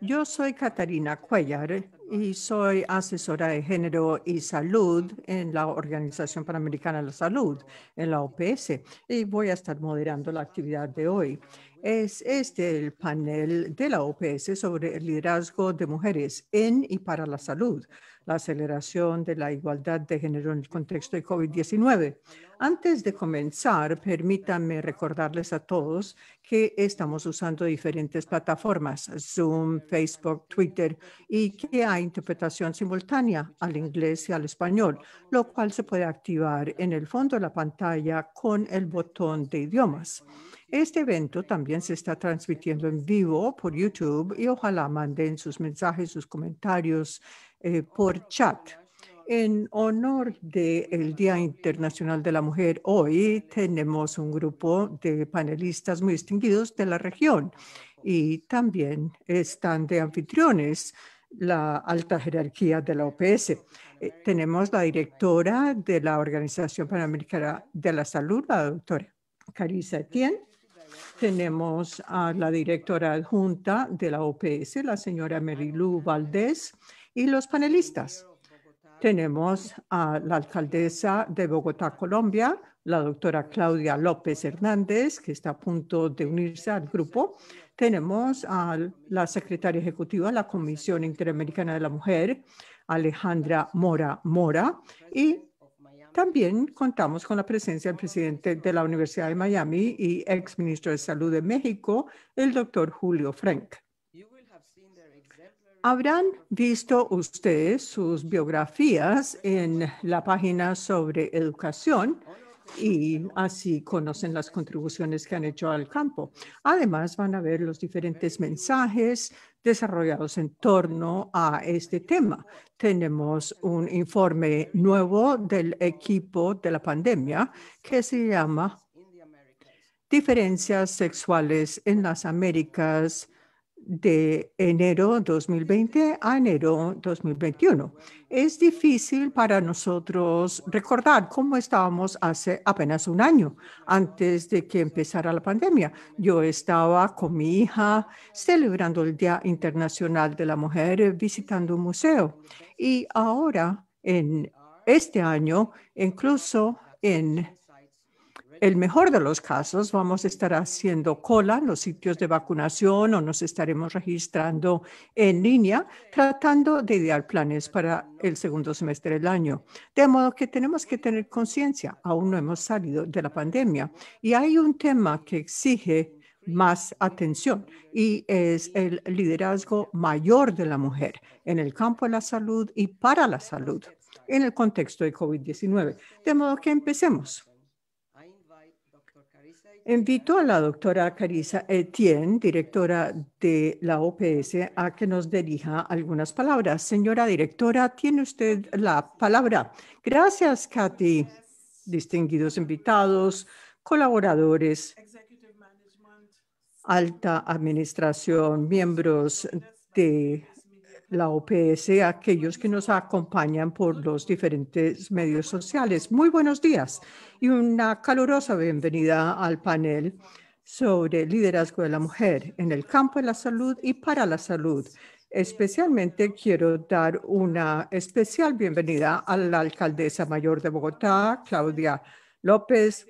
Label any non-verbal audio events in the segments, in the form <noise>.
Yo soy Catarina Cuellar y soy asesora de género y salud en la Organización Panamericana de la Salud, en la OPS, y voy a estar moderando la actividad de hoy. Es este el panel de la OPS sobre el liderazgo de mujeres en y para la salud la aceleración de la igualdad de género en el contexto de COVID-19. Antes de comenzar, permítanme recordarles a todos que estamos usando diferentes plataformas, Zoom, Facebook, Twitter, y que hay interpretación simultánea al inglés y al español, lo cual se puede activar en el fondo de la pantalla con el botón de idiomas. Este evento también se está transmitiendo en vivo por YouTube y ojalá manden sus mensajes, sus comentarios eh, por chat. En honor del Día Internacional de la Mujer, hoy tenemos un grupo de panelistas muy distinguidos de la región y también están de anfitriones la alta jerarquía de la OPS. Eh, tenemos la directora de la Organización Panamericana de la Salud, la doctora Carissa Etienne. Tenemos a la directora adjunta de la OPS, la señora Merilú Valdés y los panelistas. Tenemos a la alcaldesa de Bogotá, Colombia, la doctora Claudia López Hernández, que está a punto de unirse al grupo. Tenemos a la secretaria ejecutiva de la Comisión Interamericana de la Mujer, Alejandra Mora Mora, y también contamos con la presencia del presidente de la Universidad de Miami y ex ministro de Salud de México, el doctor Julio Frank. Habrán visto ustedes sus biografías en la página sobre educación y así conocen las contribuciones que han hecho al campo. Además, van a ver los diferentes mensajes desarrollados en torno a este tema. Tenemos un informe nuevo del equipo de la pandemia que se llama Diferencias sexuales en las Américas de enero 2020 a enero 2021. Es difícil para nosotros recordar cómo estábamos hace apenas un año, antes de que empezara la pandemia. Yo estaba con mi hija celebrando el Día Internacional de la Mujer, visitando un museo. Y ahora, en este año, incluso en el mejor de los casos vamos a estar haciendo cola en los sitios de vacunación o nos estaremos registrando en línea, tratando de idear planes para el segundo semestre del año. De modo que tenemos que tener conciencia, aún no hemos salido de la pandemia y hay un tema que exige más atención y es el liderazgo mayor de la mujer en el campo de la salud y para la salud en el contexto de COVID-19. De modo que empecemos Invito a la doctora Carisa Etienne, directora de la OPS, a que nos dirija algunas palabras. Señora directora, tiene usted la palabra. Gracias, Katy. Distinguidos invitados, colaboradores, alta administración, miembros de la OPS aquellos que nos acompañan por los diferentes medios sociales. Muy buenos días y una calurosa bienvenida al panel sobre liderazgo de la mujer en el campo de la salud y para la salud. Especialmente quiero dar una especial bienvenida a la alcaldesa mayor de Bogotá, Claudia López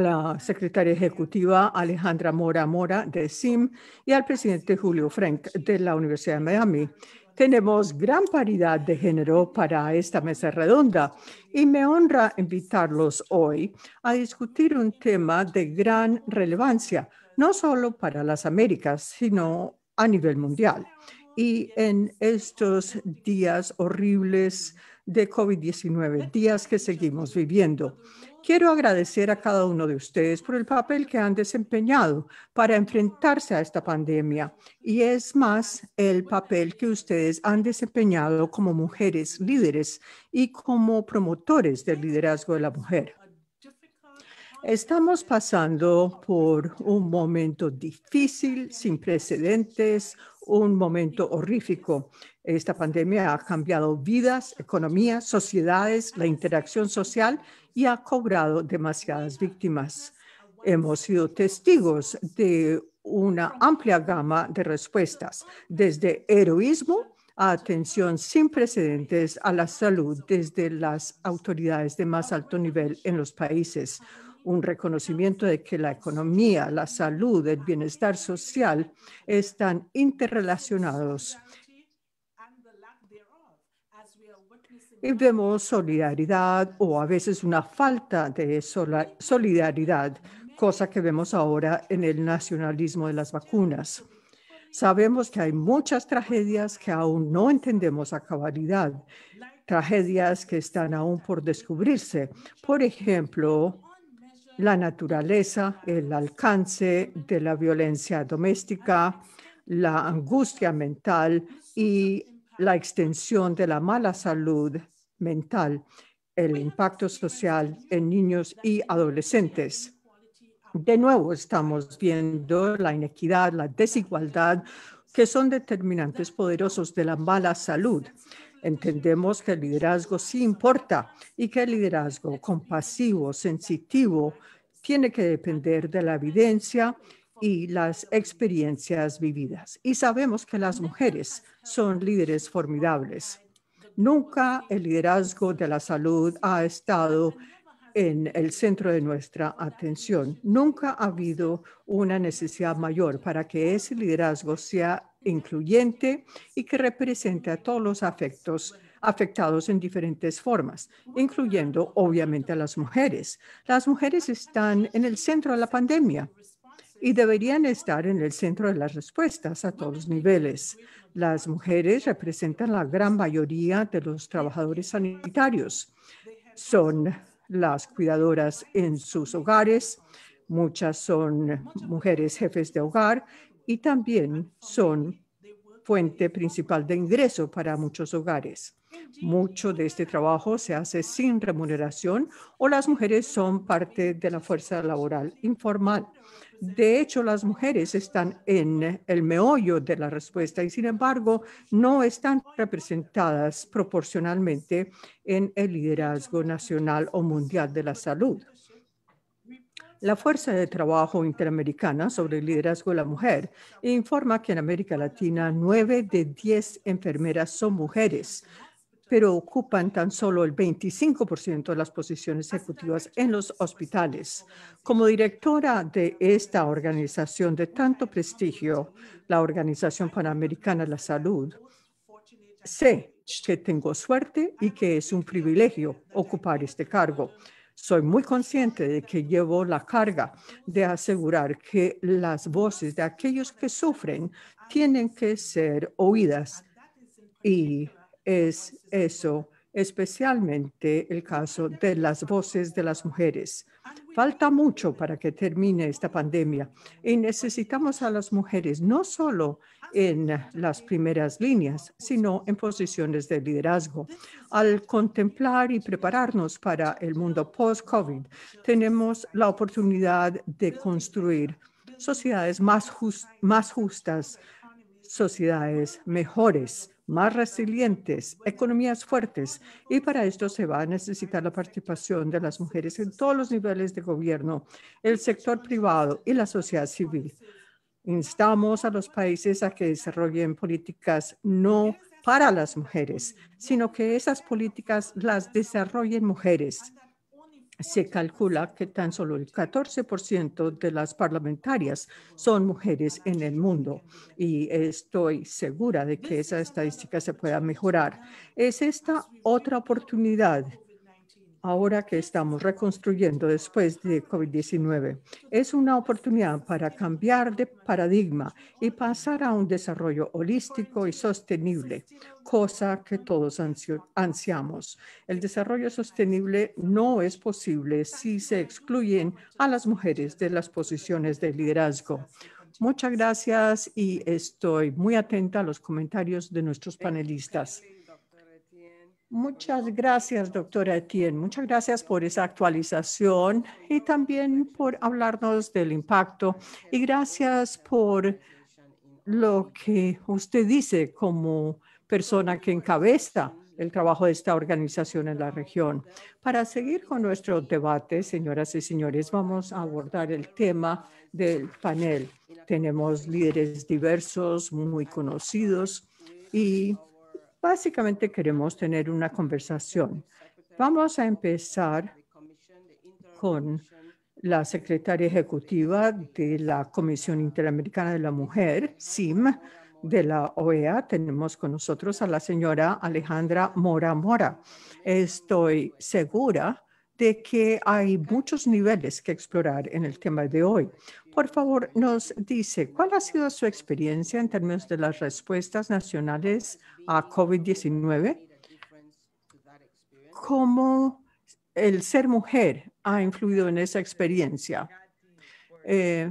la secretaria ejecutiva Alejandra Mora Mora de SIM y al presidente Julio Frank de la Universidad de Miami. Tenemos gran paridad de género para esta mesa redonda y me honra invitarlos hoy a discutir un tema de gran relevancia, no solo para las Américas, sino a nivel mundial. Y en estos días horribles de COVID-19, días que seguimos viviendo. Quiero agradecer a cada uno de ustedes por el papel que han desempeñado para enfrentarse a esta pandemia y es más el papel que ustedes han desempeñado como mujeres líderes y como promotores del liderazgo de la mujer. Estamos pasando por un momento difícil, sin precedentes, un momento horrífico esta pandemia ha cambiado vidas, economías, sociedades, la interacción social y ha cobrado demasiadas víctimas. Hemos sido testigos de una amplia gama de respuestas, desde heroísmo a atención sin precedentes a la salud desde las autoridades de más alto nivel en los países, un reconocimiento de que la economía, la salud, el bienestar social están interrelacionados y vemos solidaridad o a veces una falta de solidaridad, cosa que vemos ahora en el nacionalismo de las vacunas. Sabemos que hay muchas tragedias que aún no entendemos a cabalidad, tragedias que están aún por descubrirse. Por ejemplo, la naturaleza, el alcance de la violencia doméstica, la angustia mental y la extensión de la mala salud mental, el impacto social en niños y adolescentes. De nuevo estamos viendo la inequidad, la desigualdad, que son determinantes poderosos de la mala salud. Entendemos que el liderazgo sí importa y que el liderazgo compasivo, sensitivo, tiene que depender de la evidencia y las experiencias vividas. Y sabemos que las mujeres son líderes formidables. Nunca el liderazgo de la salud ha estado en el centro de nuestra atención. Nunca ha habido una necesidad mayor para que ese liderazgo sea incluyente y que represente a todos los afectos afectados en diferentes formas, incluyendo obviamente a las mujeres. Las mujeres están en el centro de la pandemia y deberían estar en el centro de las respuestas a todos los niveles. Las mujeres representan la gran mayoría de los trabajadores sanitarios. Son las cuidadoras en sus hogares, muchas son mujeres jefes de hogar y también son fuente principal de ingreso para muchos hogares. Mucho de este trabajo se hace sin remuneración o las mujeres son parte de la fuerza laboral informal. De hecho, las mujeres están en el meollo de la respuesta y, sin embargo, no están representadas proporcionalmente en el liderazgo nacional o mundial de la salud. La Fuerza de Trabajo Interamericana sobre el Liderazgo de la Mujer informa que en América Latina nueve de 10 enfermeras son mujeres, pero ocupan tan solo el 25% de las posiciones ejecutivas en los hospitales. Como directora de esta organización de tanto prestigio, la Organización Panamericana de la Salud, sé que tengo suerte y que es un privilegio ocupar este cargo. Soy muy consciente de que llevo la carga de asegurar que las voces de aquellos que sufren tienen que ser oídas y es eso, especialmente el caso de las voces de las mujeres. Falta mucho para que termine esta pandemia y necesitamos a las mujeres no solo en las primeras líneas, sino en posiciones de liderazgo. Al contemplar y prepararnos para el mundo post-COVID, tenemos la oportunidad de construir sociedades más, más justas, sociedades mejores, más resilientes, economías fuertes. Y para esto se va a necesitar la participación de las mujeres en todos los niveles de gobierno, el sector privado y la sociedad civil. Instamos a los países a que desarrollen políticas no para las mujeres, sino que esas políticas las desarrollen mujeres se calcula que tan solo el 14% de las parlamentarias son mujeres en el mundo y estoy segura de que esa estadística se pueda mejorar. Es esta otra oportunidad ahora que estamos reconstruyendo después de COVID-19. Es una oportunidad para cambiar de paradigma y pasar a un desarrollo holístico y sostenible, cosa que todos ansiamos. El desarrollo sostenible no es posible si se excluyen a las mujeres de las posiciones de liderazgo. Muchas gracias y estoy muy atenta a los comentarios de nuestros panelistas. Muchas gracias, doctora Etienne. Muchas gracias por esa actualización y también por hablarnos del impacto. Y gracias por lo que usted dice como persona que encabeza el trabajo de esta organización en la región. Para seguir con nuestro debate, señoras y señores, vamos a abordar el tema del panel. Tenemos líderes diversos, muy conocidos y Básicamente queremos tener una conversación. Vamos a empezar con la secretaria ejecutiva de la Comisión Interamericana de la Mujer, SIM, de la OEA. Tenemos con nosotros a la señora Alejandra Mora Mora. Estoy segura de que hay muchos niveles que explorar en el tema de hoy. Por favor, nos dice, ¿cuál ha sido su experiencia en términos de las respuestas nacionales a COVID-19? ¿Cómo el ser mujer ha influido en esa experiencia? Eh,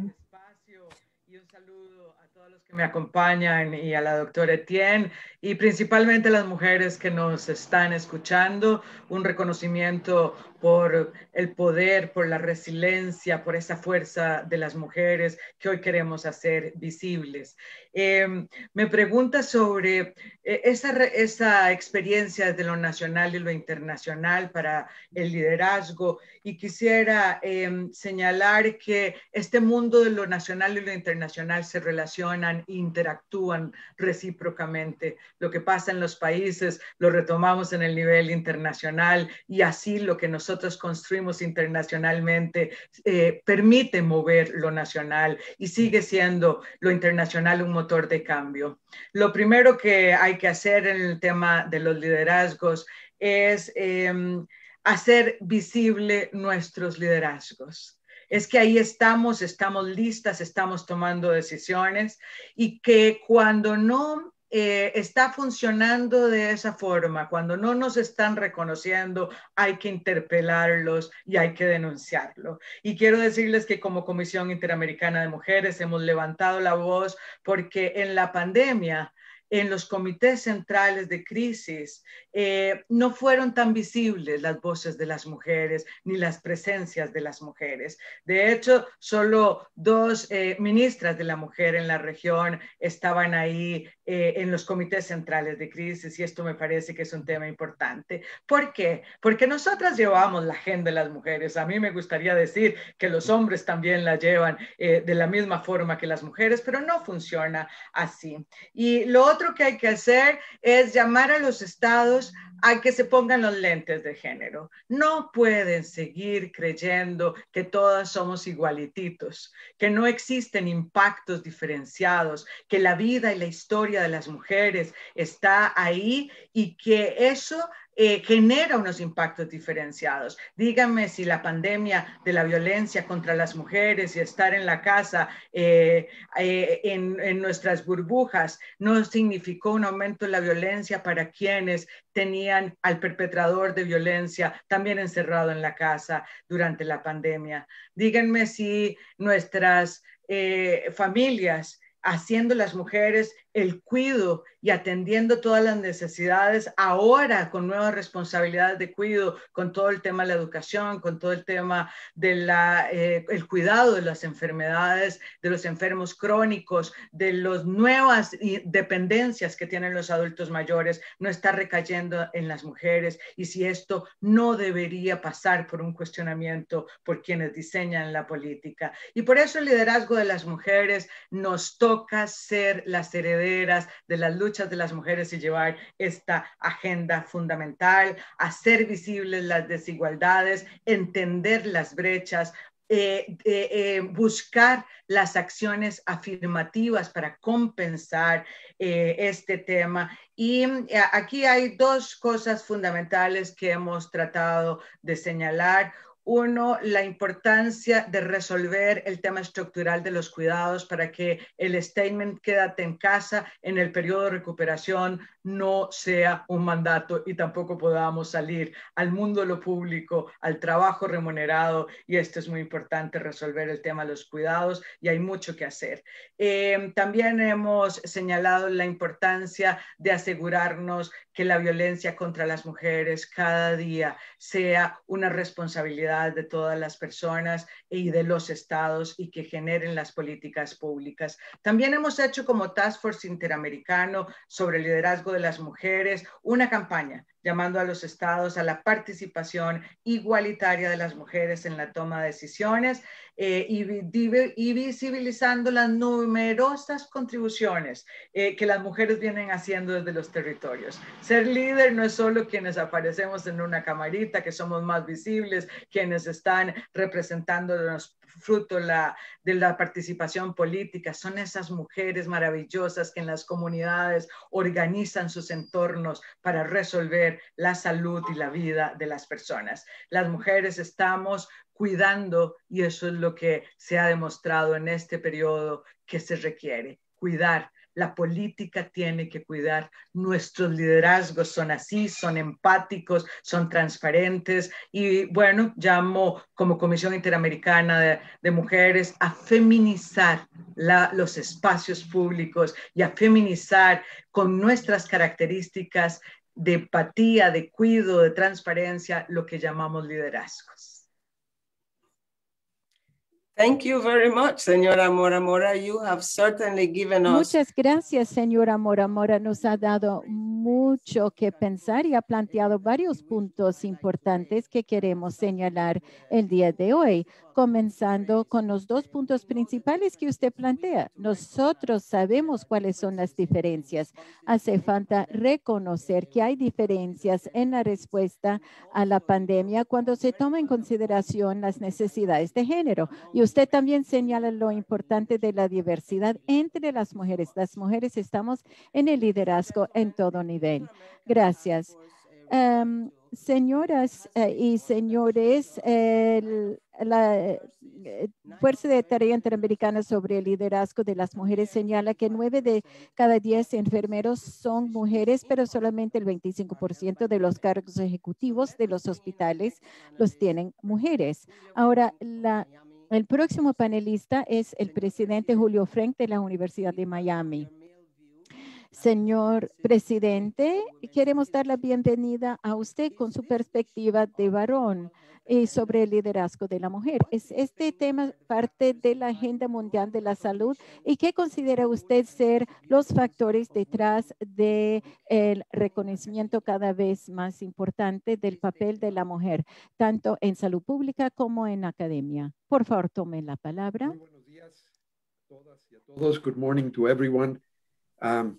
me acompañan y a la doctora Etienne y principalmente las mujeres que nos están escuchando, un reconocimiento por el poder, por la resiliencia, por esa fuerza de las mujeres que hoy queremos hacer visibles. Em, me pregunta sobre eh, esa, esa experiencia de lo nacional y lo internacional para el liderazgo y quisiera em, señalar que este mundo de lo nacional y lo internacional se relacionan, interactúan recíprocamente lo que pasa en los países lo retomamos en el nivel internacional y así lo que nosotros construimos internacionalmente eh, permite mover lo nacional y sigue siendo lo internacional un motor de cambio. Lo primero que hay que hacer en el tema de los liderazgos es... Em, hacer visible nuestros liderazgos. Es que ahí estamos, estamos listas, estamos tomando decisiones y que cuando no eh, está funcionando de esa forma, cuando no nos están reconociendo, hay que interpelarlos y hay que denunciarlo. Y quiero decirles que como Comisión Interamericana de Mujeres hemos levantado la voz porque en la pandemia en los comités centrales de crisis eh, no fueron tan visibles las voces de las mujeres ni las presencias de las mujeres. De hecho, solo dos eh, ministras de la mujer en la región estaban ahí eh, en los comités centrales de crisis y esto me parece que es un tema importante. ¿Por qué? Porque nosotras llevamos la agenda de las mujeres. A mí me gustaría decir que los hombres también la llevan eh, de la misma forma que las mujeres, pero no funciona así. Y lo otro que hay que hacer es llamar a los estados a que se pongan los lentes de género. No pueden seguir creyendo que todas somos igualititos, que no existen impactos diferenciados, que la vida y la historia de las mujeres está ahí y que eso eh, genera unos impactos diferenciados. Díganme si la pandemia de la violencia contra las mujeres y estar en la casa, eh, eh, en, en, nuestras burbujas, no significó un aumento en la violencia para quienes tenían al perpetrador de violencia también encerrado en la casa durante la pandemia. Díganme si nuestras familias haciendo las mujeres el cuido y atendiendo todas las necesidades ahora con nuevas responsabilidades de cuido, con todo el tema de la educación, con todo el tema del eh, cuidado de las enfermedades, de los enfermos crónicos, de las nuevas dependencias que tienen los adultos mayores, no está recayendo en las mujeres y si esto no debería pasar por un cuestionamiento por quienes diseñan la política. Y por eso el liderazgo de las mujeres nos toca toca ser las herederas de las luchas de las mujeres y llevar esta agenda fundamental, hacer visibles las desigualdades, entender las brechas, eh, eh, eh, buscar las acciones afirmativas para compensar este tema. Y aquí hay dos cosas fundamentales que hemos tratado de señalar. Uno, la importancia de resolver el tema estructural de los cuidados para que el statement quédate en casa en el periodo de recuperación no sea un mandato y tampoco podamos salir al mundo de lo público, al trabajo remunerado. Y esto es muy importante, resolver el tema de los cuidados y hay mucho que hacer. Eh, también hemos señalado la importancia de asegurarnos que la violencia contra las mujeres cada día sea una responsabilidad de todas las personas y de los estados y que generen las políticas públicas. También hemos hecho como Task Force Interamericano sobre liderazgo de las mujeres, una campaña llamando a los estados a la participación igualitaria de las mujeres en la toma de decisiones eh, y, visibilizando las numerosas contribuciones eh, que las mujeres vienen haciendo desde los territorios. Ser líder no es solo quienes aparecemos en una camarita, que somos más visibles, quienes están representando los fruto de la participación política son esas mujeres maravillosas que en las comunidades organizan sus entornos para resolver la salud y la vida de las personas. Las mujeres estamos cuidando y eso es lo que se ha demostrado en este periodo que se requiere, cuidar la política tiene que cuidar. Nuestros liderazgos son así, son empáticos, son transparentes. Y bueno, llamo como Comisión Interamericana de, Mujeres a feminizar los espacios públicos y a feminizar con nuestras características de empatía, de cuido, de transparencia, lo que llamamos liderazgos. Thank you very much, señora Mora You have certainly given us. Muchas gracias, señora Mora Mora. Nos ha dado mucho que pensar y ha planteado varios puntos importantes que queremos señalar el día de hoy, comenzando con los dos puntos principales que usted plantea. Nosotros sabemos cuáles son las diferencias. Hace falta reconocer que hay diferencias en la respuesta a la pandemia cuando se toma en consideración las necesidades de género usted también señala lo importante de la diversidad entre las mujeres. Las mujeres estamos en el liderazgo en todo nivel. Gracias. Em, señoras eh, y señores, la eh, Fuerza de Tarea Interamericana sobre el Liderazgo de las Mujeres señala que nueve de cada diez enfermeros son mujeres, pero solamente el 25% de los cargos ejecutivos de los hospitales los tienen mujeres. Ahora, la el próximo panelista es el presidente Julio Frank de la Universidad de Miami. Señor presidente, queremos dar la bienvenida a usted con su perspectiva de varón y eh, sobre el liderazgo de la mujer. ¿Es este tema parte de la agenda mundial de la salud? ¿Y qué considera usted ser los factores detrás del el reconocimiento cada vez más importante del este papel de la mujer, tanto en salud pública como en academia? Por favor, tome la palabra. buenos días a todas y a todos. Good morning to everyone. Um,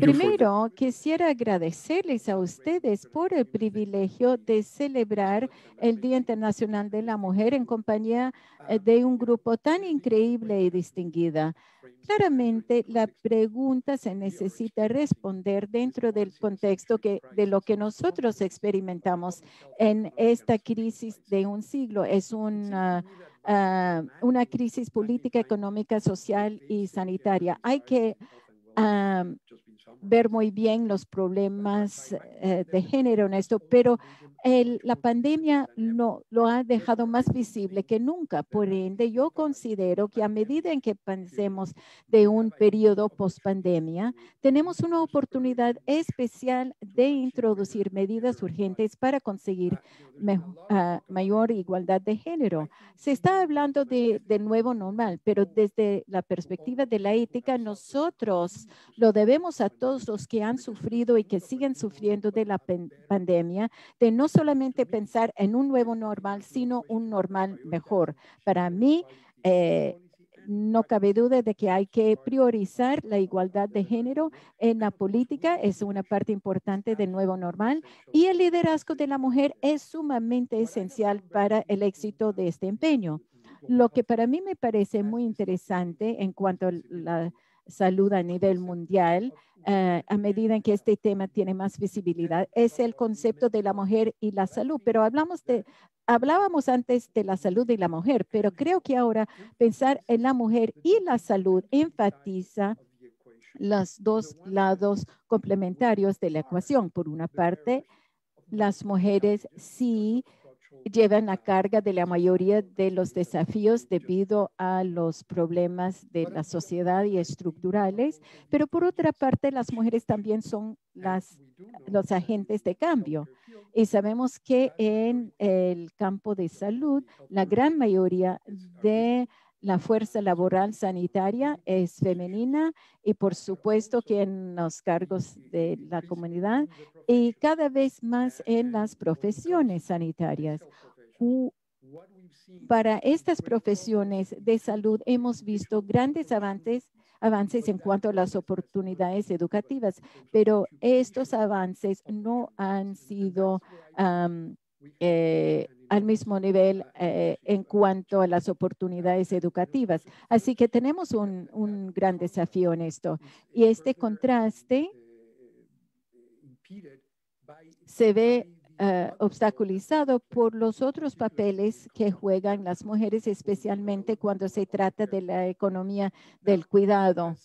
Primero, quisiera agradecerles a ustedes por el privilegio de celebrar el Día Internacional de la Mujer en compañía eh, de un grupo tan increíble y distinguida. Claramente, la pregunta se necesita responder dentro del contexto que, de lo que nosotros experimentamos en esta crisis de un siglo. Es una, ah, una crisis política, económica, social y sanitaria. Hay que Um, ver muy bien los problemas eh, de género en esto, pero la pandemia no, lo ha dejado más visible que nunca. Por ende, yo considero que a medida en que pensemos de un periodo post-pandemia, tenemos una oportunidad especial de introducir medidas urgentes para conseguir ah, mayor igualdad de género. Se está hablando de, de nuevo normal, pero desde la perspectiva de la ética, nosotros lo debemos a todos los que han sufrido y que siguen sufriendo de la pandemia, de no solamente pensar en un nuevo normal, sino un normal mejor. Para mí, eh, no cabe duda de que hay que priorizar la igualdad de género en la política, es una parte importante del nuevo normal y el liderazgo de la mujer es sumamente esencial para el éxito de este empeño. Lo que para mí me parece muy interesante en cuanto a la salud a nivel mundial, eh, a medida en que este tema tiene más visibilidad, es el concepto de la mujer y la salud. Pero hablamos de, hablábamos antes de la salud de la mujer, pero creo que ahora pensar en la mujer y la salud enfatiza los dos lados complementarios de la ecuación. Por una parte, las mujeres sí llevan la carga de la mayoría de los desafíos debido a los problemas de la sociedad y estructurales, pero por otra parte las mujeres también son las, los agentes de cambio. Y sabemos que en el campo de salud, la gran mayoría de la fuerza laboral sanitaria es femenina y por supuesto que en los cargos de la comunidad y cada vez más en las profesiones sanitarias. Para estas profesiones de salud hemos visto grandes avances avances en cuanto a las oportunidades educativas, pero estos avances no han sido eh, al mismo nivel eh, en cuanto a las oportunidades educativas. Así que tenemos un, gran desafío en esto. Y este contraste se ve eh, obstaculizado por los otros papeles que juegan las mujeres, especialmente cuando se trata de la economía del cuidado.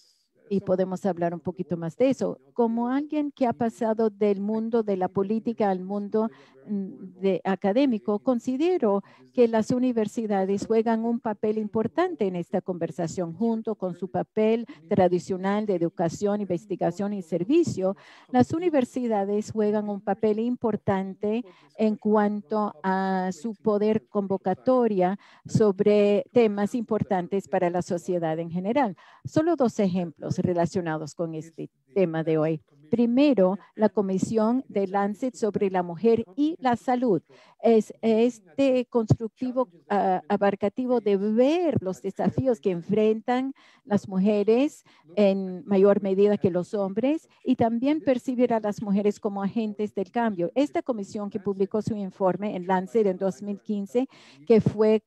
Y podemos hablar un poquito más de eso. Como alguien que ha pasado del mundo de la política al mundo Mm, de académico, considero que las universidades juegan un papel importante en esta conversación, junto con su papel tradicional de educación, investigación y servicio. Las universidades juegan un papel importante en cuanto a su poder convocatoria sobre temas importantes para la sociedad en general. Solo dos ejemplos relacionados con este tema de hoy. Primero, la Comisión de Lancet sobre la Mujer y la Salud. Es este constructivo ah, abarcativo de ver los desafíos que enfrentan las mujeres en mayor medida que los hombres y también percibir a las mujeres como agentes del cambio. Esta comisión que publicó su informe en Lancet en 2015, que fue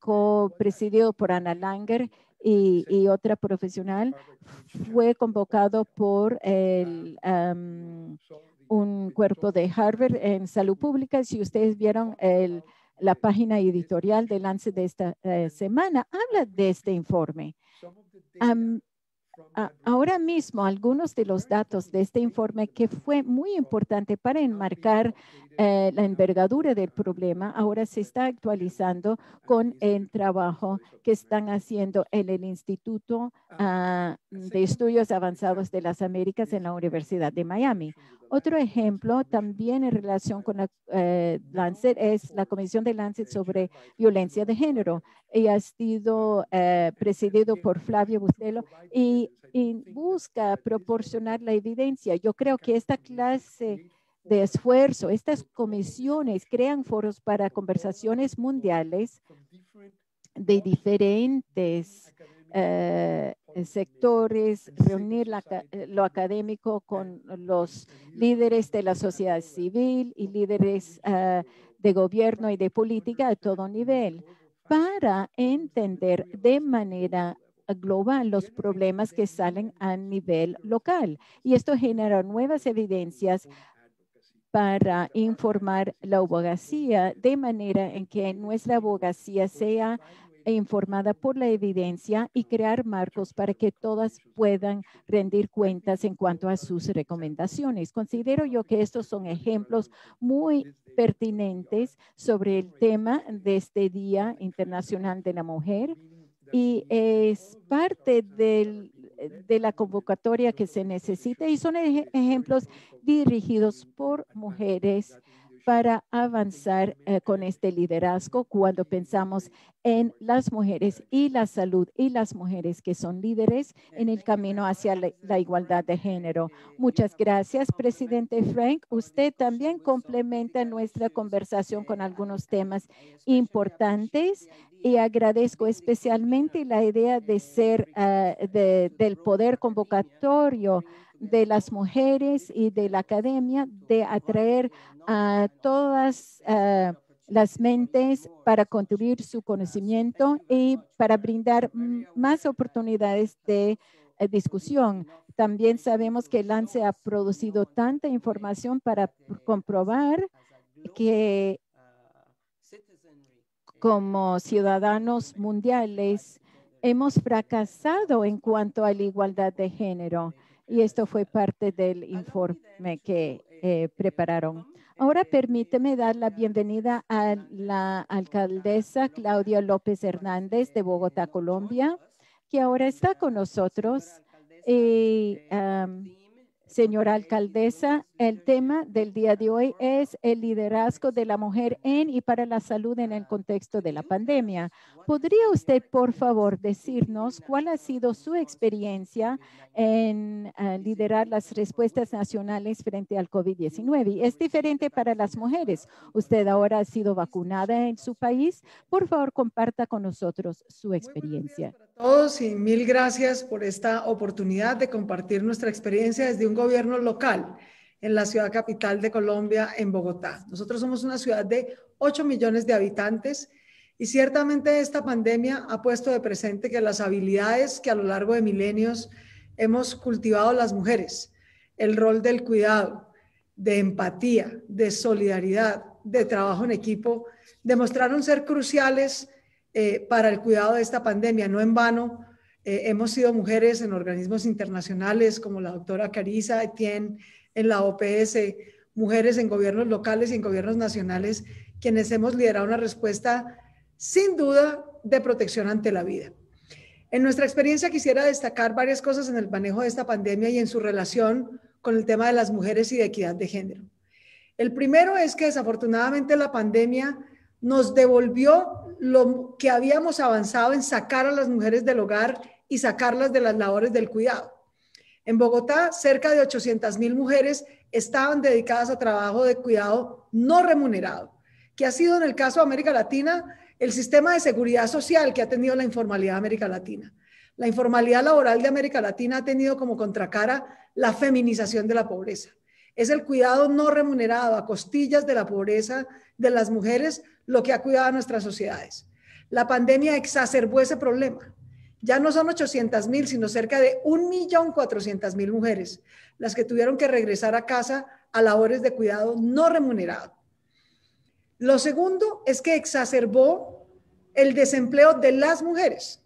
presidido por Ana Langer y, y otra profesional, fue convocado por ah, el, un cuerpo de Harvard en salud pública. Si ustedes vieron el, ah, la página editorial del lance de esta eh, semana, habla de este informe ahora mismo algunos de los datos de este informe que fue muy importante para enmarcar eh, la envergadura del problema, ahora se está actualizando con el trabajo que están haciendo en el Instituto ah, ah, de Estudios Avanzados de las Américas en la Universidad de Miami. Otro ejemplo también en relación con la, eh, Lancet es la Comisión de Lancet sobre Violencia de Género. Y ha sido eh, presidido por Flavio Bustelo y, busca proporcionar la evidencia. Yo creo que esta clase de esfuerzo, estas comisiones crean foros para conversaciones mundiales de diferentes eh, sectores, reunir eh, lo académico con los líderes de la sociedad civil y líderes ah, de gobierno y de política a todo nivel para entender de manera global los problemas que salen a nivel local. Y esto genera nuevas evidencias para informar la abogacía de manera en que nuestra abogacía sea e informada por la evidencia y crear marcos para que todas puedan rendir cuentas en cuanto a sus recomendaciones. Considero yo que estos son ejemplos muy pertinentes sobre el tema de este Día Internacional de la Mujer y es parte del, de la convocatoria que se necesita y son ejemplos dirigidos por mujeres para avanzar eh, con este liderazgo cuando pensamos en las mujeres y la salud y las mujeres que son líderes en el camino hacia la, igualdad de género. Muchas gracias, presidente Frank. Usted también complementa nuestra conversación con algunos temas importantes y agradezco especialmente la idea de ser ah, del poder convocatorio de las mujeres y de la academia de atraer a todas ah, las mentes para contribuir su conocimiento y para brindar más oportunidades de eh, discusión. También sabemos que el Lance ha producido tanta información para comprobar que como ciudadanos mundiales hemos fracasado en cuanto a la igualdad de género. Y esto fue parte del informe que eh, prepararon. Ahora eh, permíteme dar la bienvenida a la alcaldesa Claudia López Hernández de Bogotá, Colombia, pues, que ahora pues, está con pues, nosotros. Y, Señora alcaldesa, el tema del día de hoy es el liderazgo de la mujer en y para la salud en el contexto de la pandemia. ¿Podría usted, por favor, decirnos cuál ha sido su experiencia en eh, liderar las respuestas nacionales frente al COVID-19? Es diferente para las mujeres. Usted ahora ha sido vacunada en su país. Por favor, comparta con nosotros su experiencia todos y mil gracias por esta oportunidad de compartir nuestra experiencia desde un gobierno local en la ciudad capital de Colombia, en Bogotá. Nosotros somos una ciudad de 8 millones de habitantes y ciertamente esta pandemia ha puesto de presente que las habilidades que a lo largo de milenios hemos cultivado las mujeres, el rol del cuidado, de empatía, de solidaridad, de trabajo en equipo, demostraron ser cruciales eh, para el cuidado de esta pandemia. No en vano, eh, hemos sido mujeres en organismos internacionales como la doctora Carisa Etienne en la OPS, mujeres en gobiernos locales y en gobiernos nacionales, quienes hemos liderado una respuesta sin duda de protección ante la vida. En nuestra experiencia quisiera destacar varias cosas en el manejo de esta pandemia y en su relación con el tema de las mujeres y de equidad de género. El primero es que desafortunadamente la pandemia nos devolvió lo que habíamos avanzado en sacar a las mujeres del hogar y sacarlas de las labores del cuidado. En Bogotá, cerca de 800 mil mujeres estaban dedicadas a trabajo de cuidado no remunerado, que ha sido en el caso de América Latina el sistema de seguridad social que ha tenido la informalidad de América Latina. La informalidad laboral de América Latina ha tenido como contracara la feminización de la pobreza es el cuidado no remunerado a costillas de la pobreza de las mujeres lo que ha cuidado a nuestras sociedades. La pandemia exacerbó ese problema. Ya no son 800.000, sino cerca de 1.400.000 mujeres las que tuvieron que regresar a casa a labores de cuidado no remunerado. Lo segundo es que exacerbó el desempleo de las mujeres.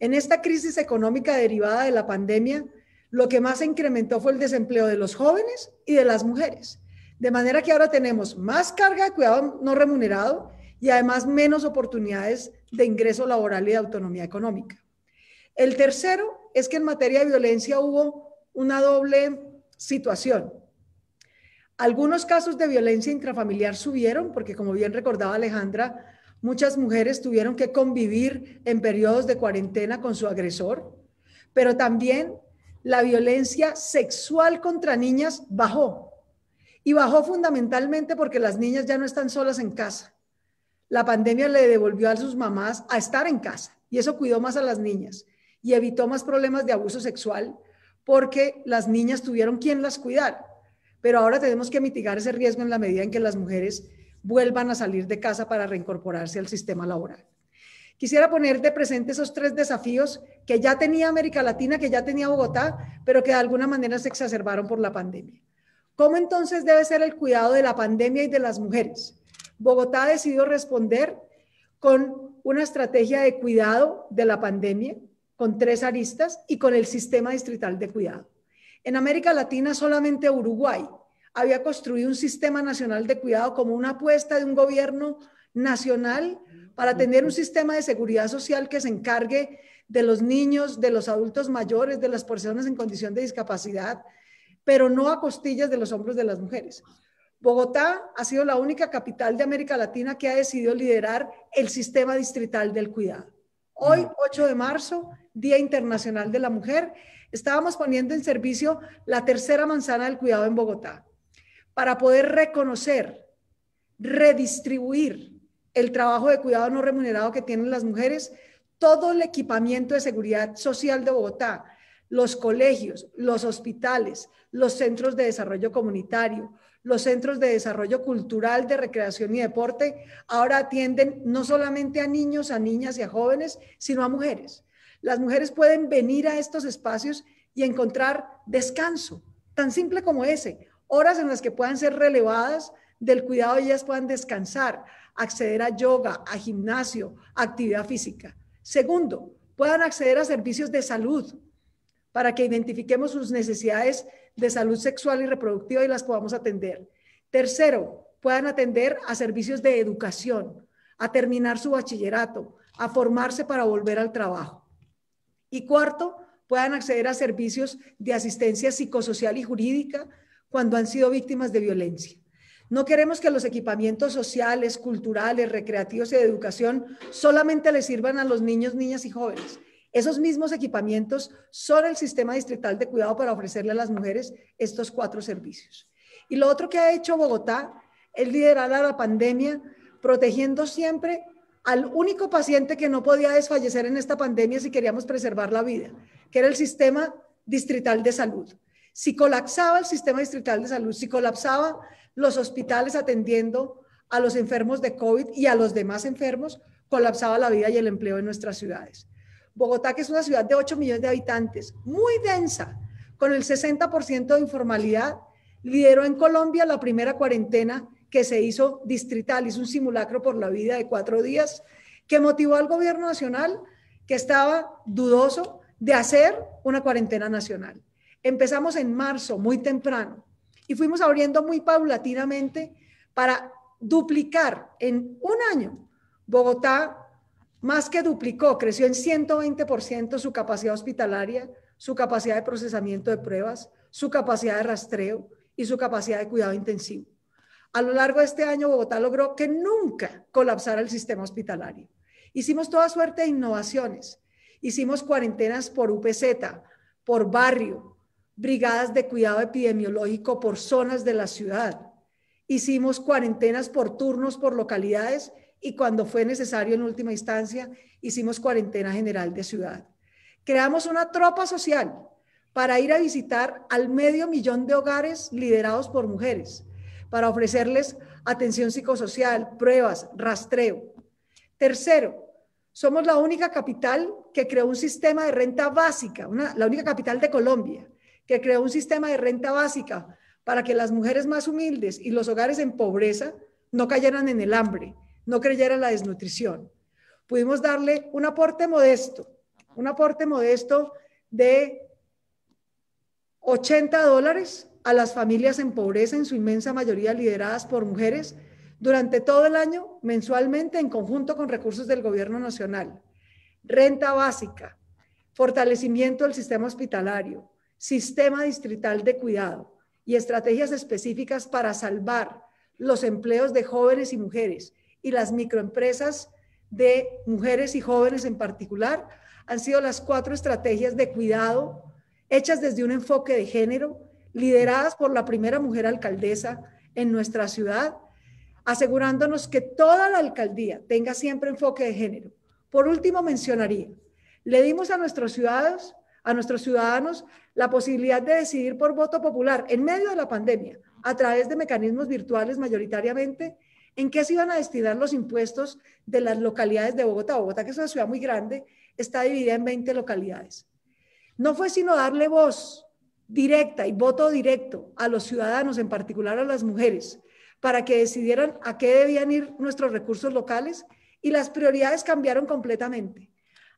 En esta crisis económica derivada de la pandemia, lo que más se incrementó fue el desempleo de los jóvenes y de las mujeres. De manera que ahora tenemos más carga de cuidado no remunerado y además menos oportunidades de ingreso laboral y de autonomía económica. El tercero es que en materia de violencia hubo una doble situación. Algunos casos de violencia intrafamiliar subieron porque, como bien recordaba Alejandra, muchas mujeres tuvieron que convivir en periodos de cuarentena con su agresor, pero también la violencia sexual contra niñas bajó. Y bajó fundamentalmente porque las niñas ya no están solas en casa. La pandemia le devolvió a sus mamás a estar en casa y eso cuidó más a las niñas y evitó más problemas de abuso sexual porque las niñas tuvieron quien las cuidar. Pero ahora tenemos que mitigar ese riesgo en la medida en que las mujeres vuelvan a salir de casa para reincorporarse al sistema laboral. Quisiera poner de presente esos tres desafíos que ya tenía América Latina, que ya tenía Bogotá, pero que de alguna manera se exacerbaron por la pandemia. ¿Cómo entonces debe ser el cuidado de la pandemia y de las mujeres? Bogotá decidió responder con una estrategia de cuidado de la pandemia, con tres aristas y con el sistema distrital de cuidado. En América Latina solamente Uruguay había construido un sistema nacional de cuidado como una apuesta de un gobierno nacional para tener un sistema de seguridad social que se encargue de los niños, de los adultos mayores, de las personas en condición de discapacidad, pero no a costillas de los hombros de las mujeres. Bogotá ha sido la única capital de América Latina que ha decidido liderar el sistema distrital del cuidado. Hoy, 8 de marzo, Día Internacional de la Mujer, estábamos poniendo en servicio la tercera manzana del cuidado en Bogotá para poder reconocer, redistribuir el trabajo de cuidado no remunerado que tienen las mujeres, todo el equipamiento de seguridad social de Bogotá, los colegios, los hospitales, los centros de desarrollo comunitario, los centros de desarrollo cultural, de recreación y deporte, ahora atienden no solamente a niños, a niñas y a jóvenes, sino a mujeres. Las mujeres pueden venir a estos espacios y encontrar descanso, tan simple como ese, horas en las que puedan ser relevadas del cuidado y ellas puedan descansar, acceder a yoga, a gimnasio, a actividad física. Segundo, puedan acceder a servicios de salud para que identifiquemos sus necesidades de salud sexual y reproductiva y las podamos atender. Tercero, puedan atender a servicios de educación, a terminar su bachillerato, a formarse para volver al trabajo. Y cuarto, puedan acceder a servicios de asistencia psicosocial y jurídica cuando han sido víctimas de violencia. No queremos que los equipamientos sociales, culturales, recreativos y de educación solamente le sirvan a los niños, niñas y jóvenes. Esos mismos equipamientos son el sistema distrital de cuidado para ofrecerle a las mujeres estos cuatro servicios. Y lo otro que ha hecho Bogotá es liderar a la pandemia, protegiendo siempre al único paciente que no podía desfallecer en esta pandemia si queríamos preservar la vida, que era el sistema distrital de salud. Si colapsaba el sistema distrital de salud, si colapsaba los hospitales atendiendo a los enfermos de COVID y a los demás enfermos, colapsaba la vida y el empleo en nuestras ciudades. Bogotá, que es una ciudad de 8 millones de habitantes, muy densa, con el 60% de informalidad, lideró en Colombia la primera cuarentena que se hizo distrital, hizo un simulacro por la vida de cuatro días, que motivó al gobierno nacional que estaba dudoso de hacer una cuarentena nacional. Empezamos en marzo, muy temprano, y fuimos abriendo muy paulatinamente para duplicar en un año. Bogotá más que duplicó, creció en 120% su capacidad hospitalaria, su capacidad de procesamiento de pruebas, su capacidad de rastreo y su capacidad de cuidado intensivo. A lo largo de este año, Bogotá logró que nunca colapsara el sistema hospitalario. Hicimos toda suerte de innovaciones. Hicimos cuarentenas por UPZ, por barrio, brigadas de cuidado epidemiológico por zonas de la ciudad. Hicimos cuarentenas por turnos, por localidades y cuando fue necesario en última instancia, hicimos cuarentena general de ciudad. Creamos una tropa social para ir a visitar al medio millón de hogares liderados por mujeres, para ofrecerles atención psicosocial, pruebas, rastreo. Tercero, somos la única capital que creó un sistema de renta básica, la única capital de Colombia que creó un sistema de renta básica para que las mujeres más humildes y los hogares en pobreza no cayeran en el hambre, no creyeran la desnutrición. Pudimos darle un aporte modesto, un aporte modesto de 80 dólares a las familias en pobreza, en su inmensa mayoría lideradas por mujeres, durante todo el año, mensualmente, en conjunto con recursos del Gobierno Nacional. Renta básica, fortalecimiento del sistema hospitalario, sistema distrital de cuidado y estrategias específicas para salvar los empleos de jóvenes y mujeres y las microempresas de mujeres y jóvenes en particular han sido las cuatro estrategias de cuidado hechas desde un enfoque de género, lideradas por la primera mujer alcaldesa en nuestra ciudad, asegurándonos que toda la alcaldía tenga siempre enfoque de género. Por último, mencionaría, le dimos a nuestros ciudadanos a nuestros ciudadanos la posibilidad de decidir por voto popular en medio de la pandemia, a través de mecanismos virtuales mayoritariamente, en qué se iban a destinar los impuestos de las localidades de Bogotá. Bogotá, que es una ciudad muy grande, está dividida en 20 localidades. No fue sino darle voz directa y voto directo a los ciudadanos, en particular a las mujeres, para que decidieran a qué debían ir nuestros recursos locales y las prioridades cambiaron completamente.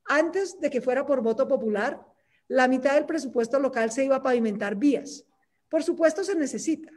Antes de que fuera por voto popular, la mitad del presupuesto local se iba a pavimentar vías. Por supuesto, se necesita.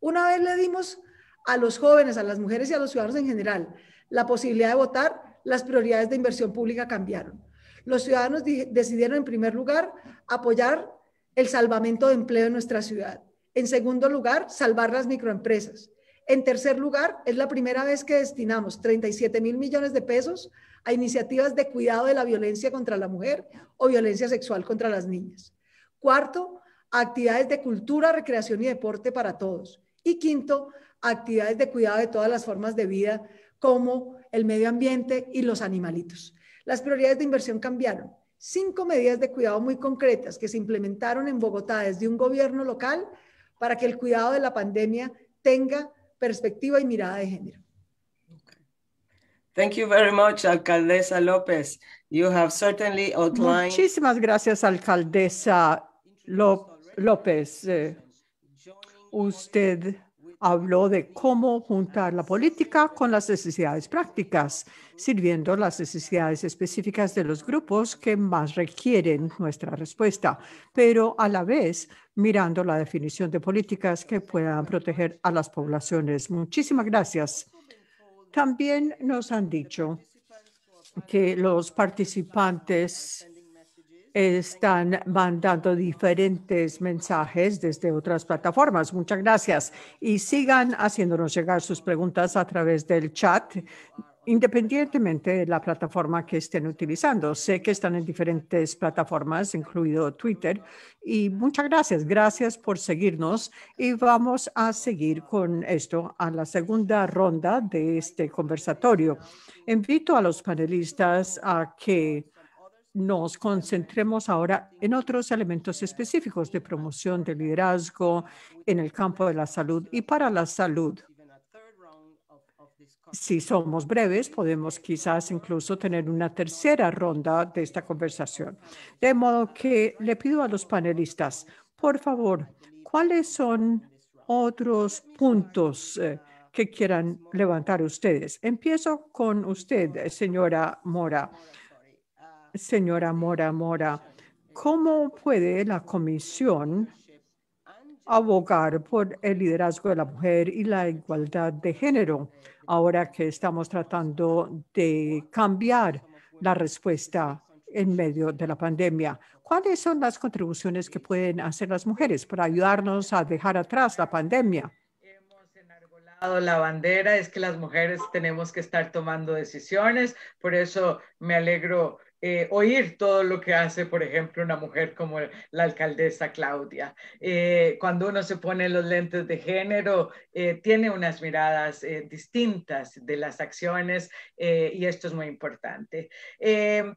Una vez le dimos a los jóvenes, a las mujeres y a los ciudadanos en general la posibilidad de votar, las prioridades de inversión pública cambiaron. Los ciudadanos decidieron, en primer lugar, apoyar el salvamento de empleo en nuestra ciudad. En segundo lugar, salvar las microempresas. En tercer lugar, es la primera vez que destinamos 37 mil millones de pesos a iniciativas de cuidado de la violencia contra la mujer o violencia sexual contra las niñas. Cuarto, actividades de cultura, recreación y deporte para todos. Y quinto, actividades de cuidado de todas las formas de vida como el medio ambiente y los animalitos. Las prioridades de inversión cambiaron. Cinco medidas de cuidado muy concretas que se implementaron en Bogotá desde un gobierno local para que el cuidado de la pandemia tenga perspectiva y mirada de género. Thank you very much, Alcaldesa López. You have certainly outlined. Muchísimas gracias, Alcaldesa López. Eh, usted habló de cómo juntar la política con las necesidades prácticas, sirviendo las necesidades específicas de los grupos que más requieren nuestra respuesta, pero a la vez mirando la definición de políticas que puedan proteger a las poblaciones. Muchísimas gracias. También nos han dicho que los participantes están mandando diferentes mensajes desde otras plataformas. Muchas gracias. Y sigan haciéndonos llegar sus preguntas a través del chat independientemente de la plataforma que estén utilizando. Sé que están en diferentes plataformas, incluido Twitter. Y muchas gracias. Gracias por seguirnos. Y vamos a seguir con esto a la segunda ronda de este conversatorio. Invito a los panelistas a que nos concentremos ahora en otros elementos específicos de promoción de liderazgo en el campo de la salud y para la salud si somos breves, podemos quizás incluso tener una tercera ronda de esta conversación. De modo que le pido a los panelistas, por favor, ¿cuáles son otros puntos eh, que quieran levantar ustedes? Empiezo con usted, señora Mora. Señora Mora Mora, ¿cómo puede la comisión abogar por el liderazgo de la mujer y la igualdad de género? ahora que estamos tratando de cambiar la respuesta en medio de la pandemia. ¿Cuáles son las contribuciones que pueden hacer las mujeres para ayudarnos a dejar atrás la pandemia? Hemos enarbolado la bandera, es que las mujeres tenemos que estar tomando decisiones, por eso me alegro eh, oír todo lo que hace, por ejemplo, una mujer como la alcaldesa Claudia. Eh, cuando uno se pone los lentes de género, eh, tiene unas miradas distintas de las acciones y esto es muy importante.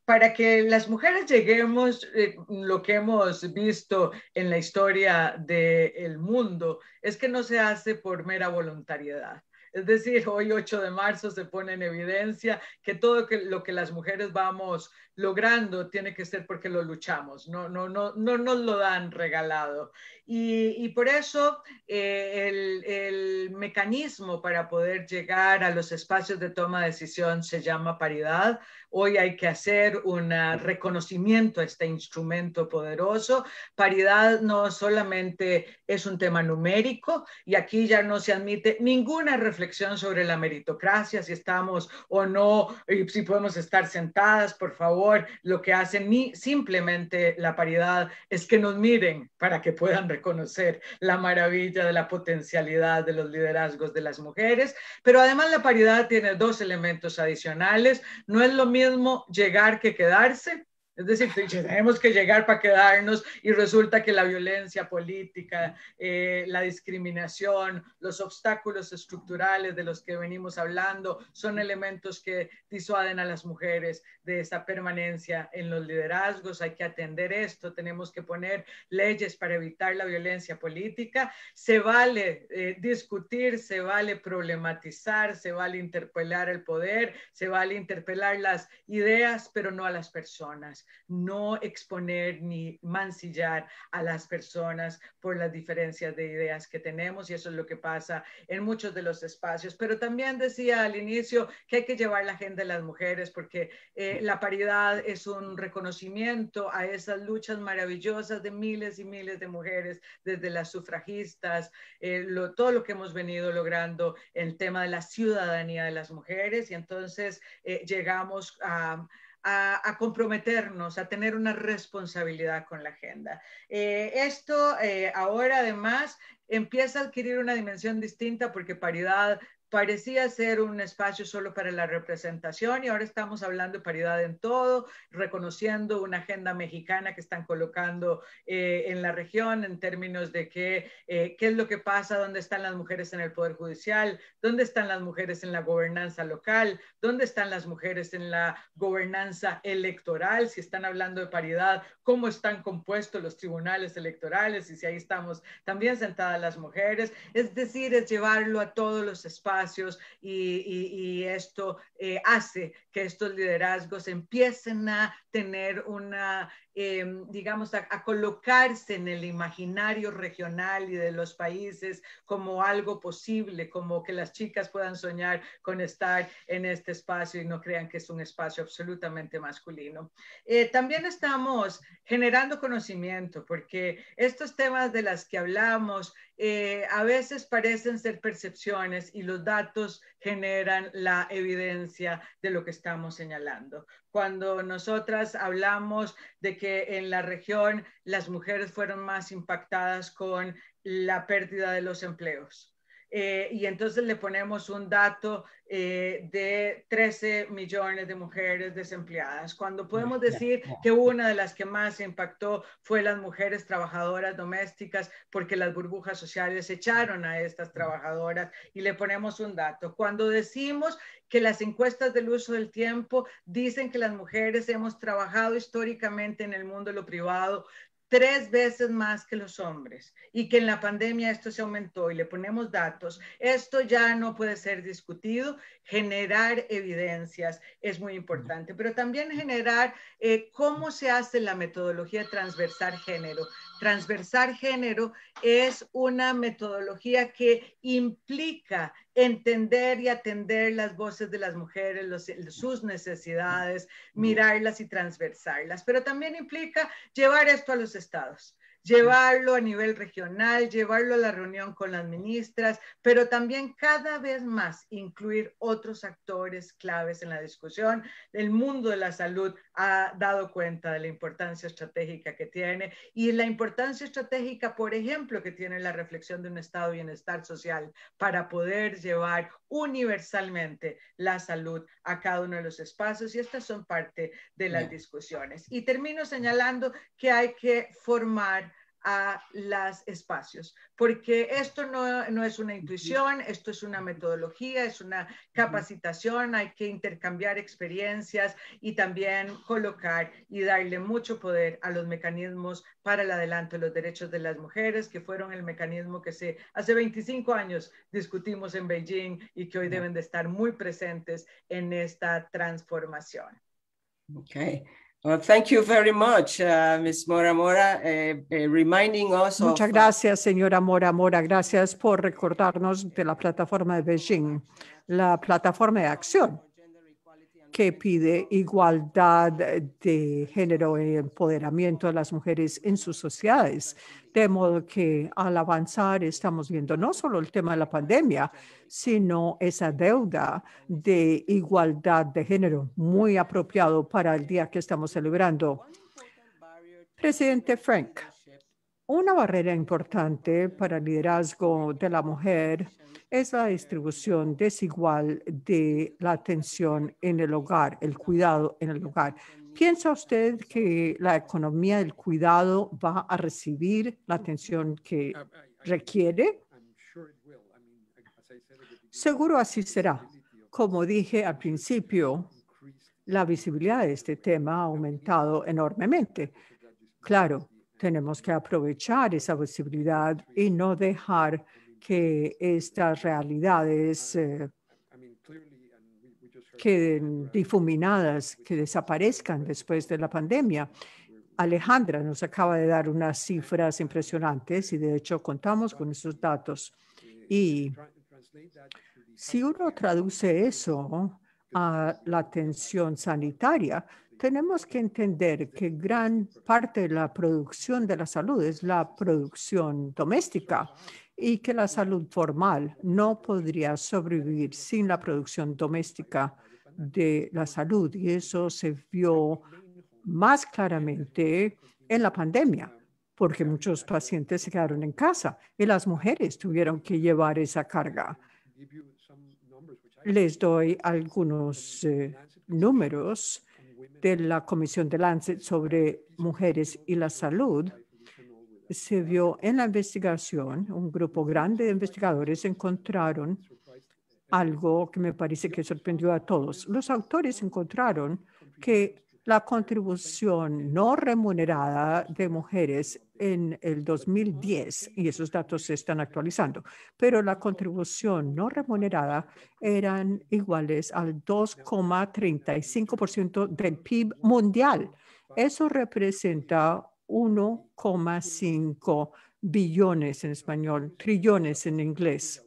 para que las mujeres lleguemos, lo que hemos visto en la historia del mundo es que no se hace por mera voluntariedad. Es decir, hoy 8 de marzo se pone en evidencia que todo lo que las mujeres vamos logrando tiene que ser porque lo luchamos, no, no, no, no nos lo dan regalado. Y, por eso eh, el, el, mecanismo para poder llegar a los espacios de toma de decisión se llama paridad. Hoy hay que hacer un reconocimiento a este instrumento poderoso. Paridad no solamente es un tema numérico y aquí ya no se admite ninguna reflexión sobre la meritocracia, si estamos o no, y si podemos estar sentadas, por favor lo que hace ni simplemente la paridad es que nos miren para que puedan reconocer la maravilla de la potencialidad de los liderazgos de las mujeres. Pero además la paridad tiene dos elementos adicionales. No es lo mismo llegar que quedarse es decir, tenemos que llegar para quedarnos y resulta que la violencia política, eh, la discriminación, los obstáculos estructurales de los que venimos hablando son elementos que disuaden a las mujeres de esa permanencia en los liderazgos. Hay que atender esto, tenemos que poner leyes para evitar la violencia política. Se vale eh, discutir, se vale problematizar, se vale interpelar el poder, se vale interpelar las ideas, pero no a las personas no exponer ni mancillar a las personas por las diferencias de ideas que tenemos y eso es lo que pasa en muchos de los espacios. Pero también decía al inicio que hay que llevar la agenda de las mujeres porque eh, la paridad es un reconocimiento a esas luchas maravillosas de miles y miles de mujeres, desde las sufragistas, eh, todo lo que hemos venido logrando en el tema de la ciudadanía de las mujeres y entonces eh, llegamos a a, comprometernos, a tener una responsabilidad con la agenda. Eh, esto eh, ahora además empieza a adquirir una dimensión distinta porque paridad parecía ser un espacio solo para la representación y ahora estamos hablando de paridad en todo, reconociendo una agenda mexicana que están colocando eh, en la región en términos de que, eh, qué es lo que pasa, dónde están las mujeres en el Poder Judicial, dónde están las mujeres en la gobernanza local, dónde están las mujeres en la gobernanza electoral, si están hablando de paridad, cómo están compuestos los tribunales electorales y si ahí estamos también sentadas las mujeres. Es decir, es llevarlo a todos los espacios y, esto eh, hace que estos liderazgos empiecen a tener una Em, digamos, a, colocarse en el imaginario regional y de los países como algo posible, como que las chicas puedan soñar con estar en este espacio y no crean que es un espacio absolutamente masculino. Eh, también estamos generando conocimiento, porque estos temas de las que hablamos eh, a veces parecen ser percepciones y los datos generan la evidencia de lo que estamos señalando. Cuando nosotras hablamos de que en la región las mujeres fueron más impactadas con la pérdida de los empleos, eh, y entonces le ponemos un dato eh, de 13 millones de mujeres desempleadas, cuando podemos decir que una de las que más impactó fue las mujeres trabajadoras domésticas, porque las burbujas sociales echaron a estas trabajadoras y le ponemos un dato. Cuando decimos que las encuestas del uso del tiempo dicen que las mujeres hemos trabajado históricamente en el mundo de lo privado, tres veces más que los hombres y que en la pandemia esto se aumentó y le ponemos datos, esto ya no puede ser discutido. Generar evidencias es muy importante, pero también generar eh, cómo se hace la metodología transversal género. Transversar género es una metodología que implica entender y atender las voces de las mujeres, sus necesidades, mirarlas y transversarlas, pero también implica llevar esto a los estados llevarlo a nivel regional, llevarlo a la reunión con las ministras, pero también cada vez más incluir otros actores claves en la discusión. El mundo de la salud ha dado cuenta de la importancia estratégica que tiene y la importancia estratégica, por ejemplo, que tiene la reflexión de un estado de bienestar social para poder llevar universalmente la salud a cada uno de los espacios y estas son parte de las discusiones. Y termino señalando que hay que formar a los espacios, porque esto no, es una intuición, esto es una metodología, es una capacitación, hay que intercambiar experiencias y también colocar y darle mucho poder a los mecanismos para el adelanto de los derechos de las mujeres, que fueron el mecanismo que se hace 25 años discutimos en Beijing y que hoy deben de estar muy presentes en esta transformación. Okay thank you very much, uh, Ms. Uh, uh, Muchas gracias, señora Mora Mora. Gracias por recordarnos de la plataforma de Beijing, la plataforma de acción que pide igualdad de género y empoderamiento de las mujeres en sus sociedades. De modo que al avanzar estamos viendo no solo el tema de la pandemia, sino esa deuda de igualdad de género muy apropiado para el día que estamos celebrando. Presidente Frank, una barrera importante para el liderazgo de la mujer es la distribución desigual de la atención en el hogar, el cuidado en el hogar. ¿Piensa usted que la economía del cuidado va a recibir la atención que requiere? Seguro así será. Como dije al principio, la visibilidad de este tema ha aumentado enormemente. Claro, tenemos que aprovechar esa posibilidad y no dejar que estas realidades eh, queden difuminadas, que desaparezcan después de la pandemia. Alejandra nos acaba de dar unas cifras impresionantes y de hecho contamos con esos datos. Y si uno traduce eso a la atención sanitaria, tenemos que entender que gran parte de la producción de la salud es la producción doméstica y que la salud formal no podría sobrevivir sin la producción doméstica de la salud. Y eso se vio más claramente en la pandemia, porque muchos pacientes se quedaron en casa y las mujeres tuvieron que llevar esa carga. Les doy algunos eh, números de la Comisión de Lancet sobre mujeres y la salud, se vio en la investigación, un grupo grande de investigadores encontraron algo que me parece que sorprendió a todos. Los autores encontraron que la contribución no remunerada de mujeres en el 2010 y esos datos se están actualizando, pero la contribución no remunerada eran iguales al 2,35% del PIB mundial. Eso representa 1,5 billones en español, trillones en inglés.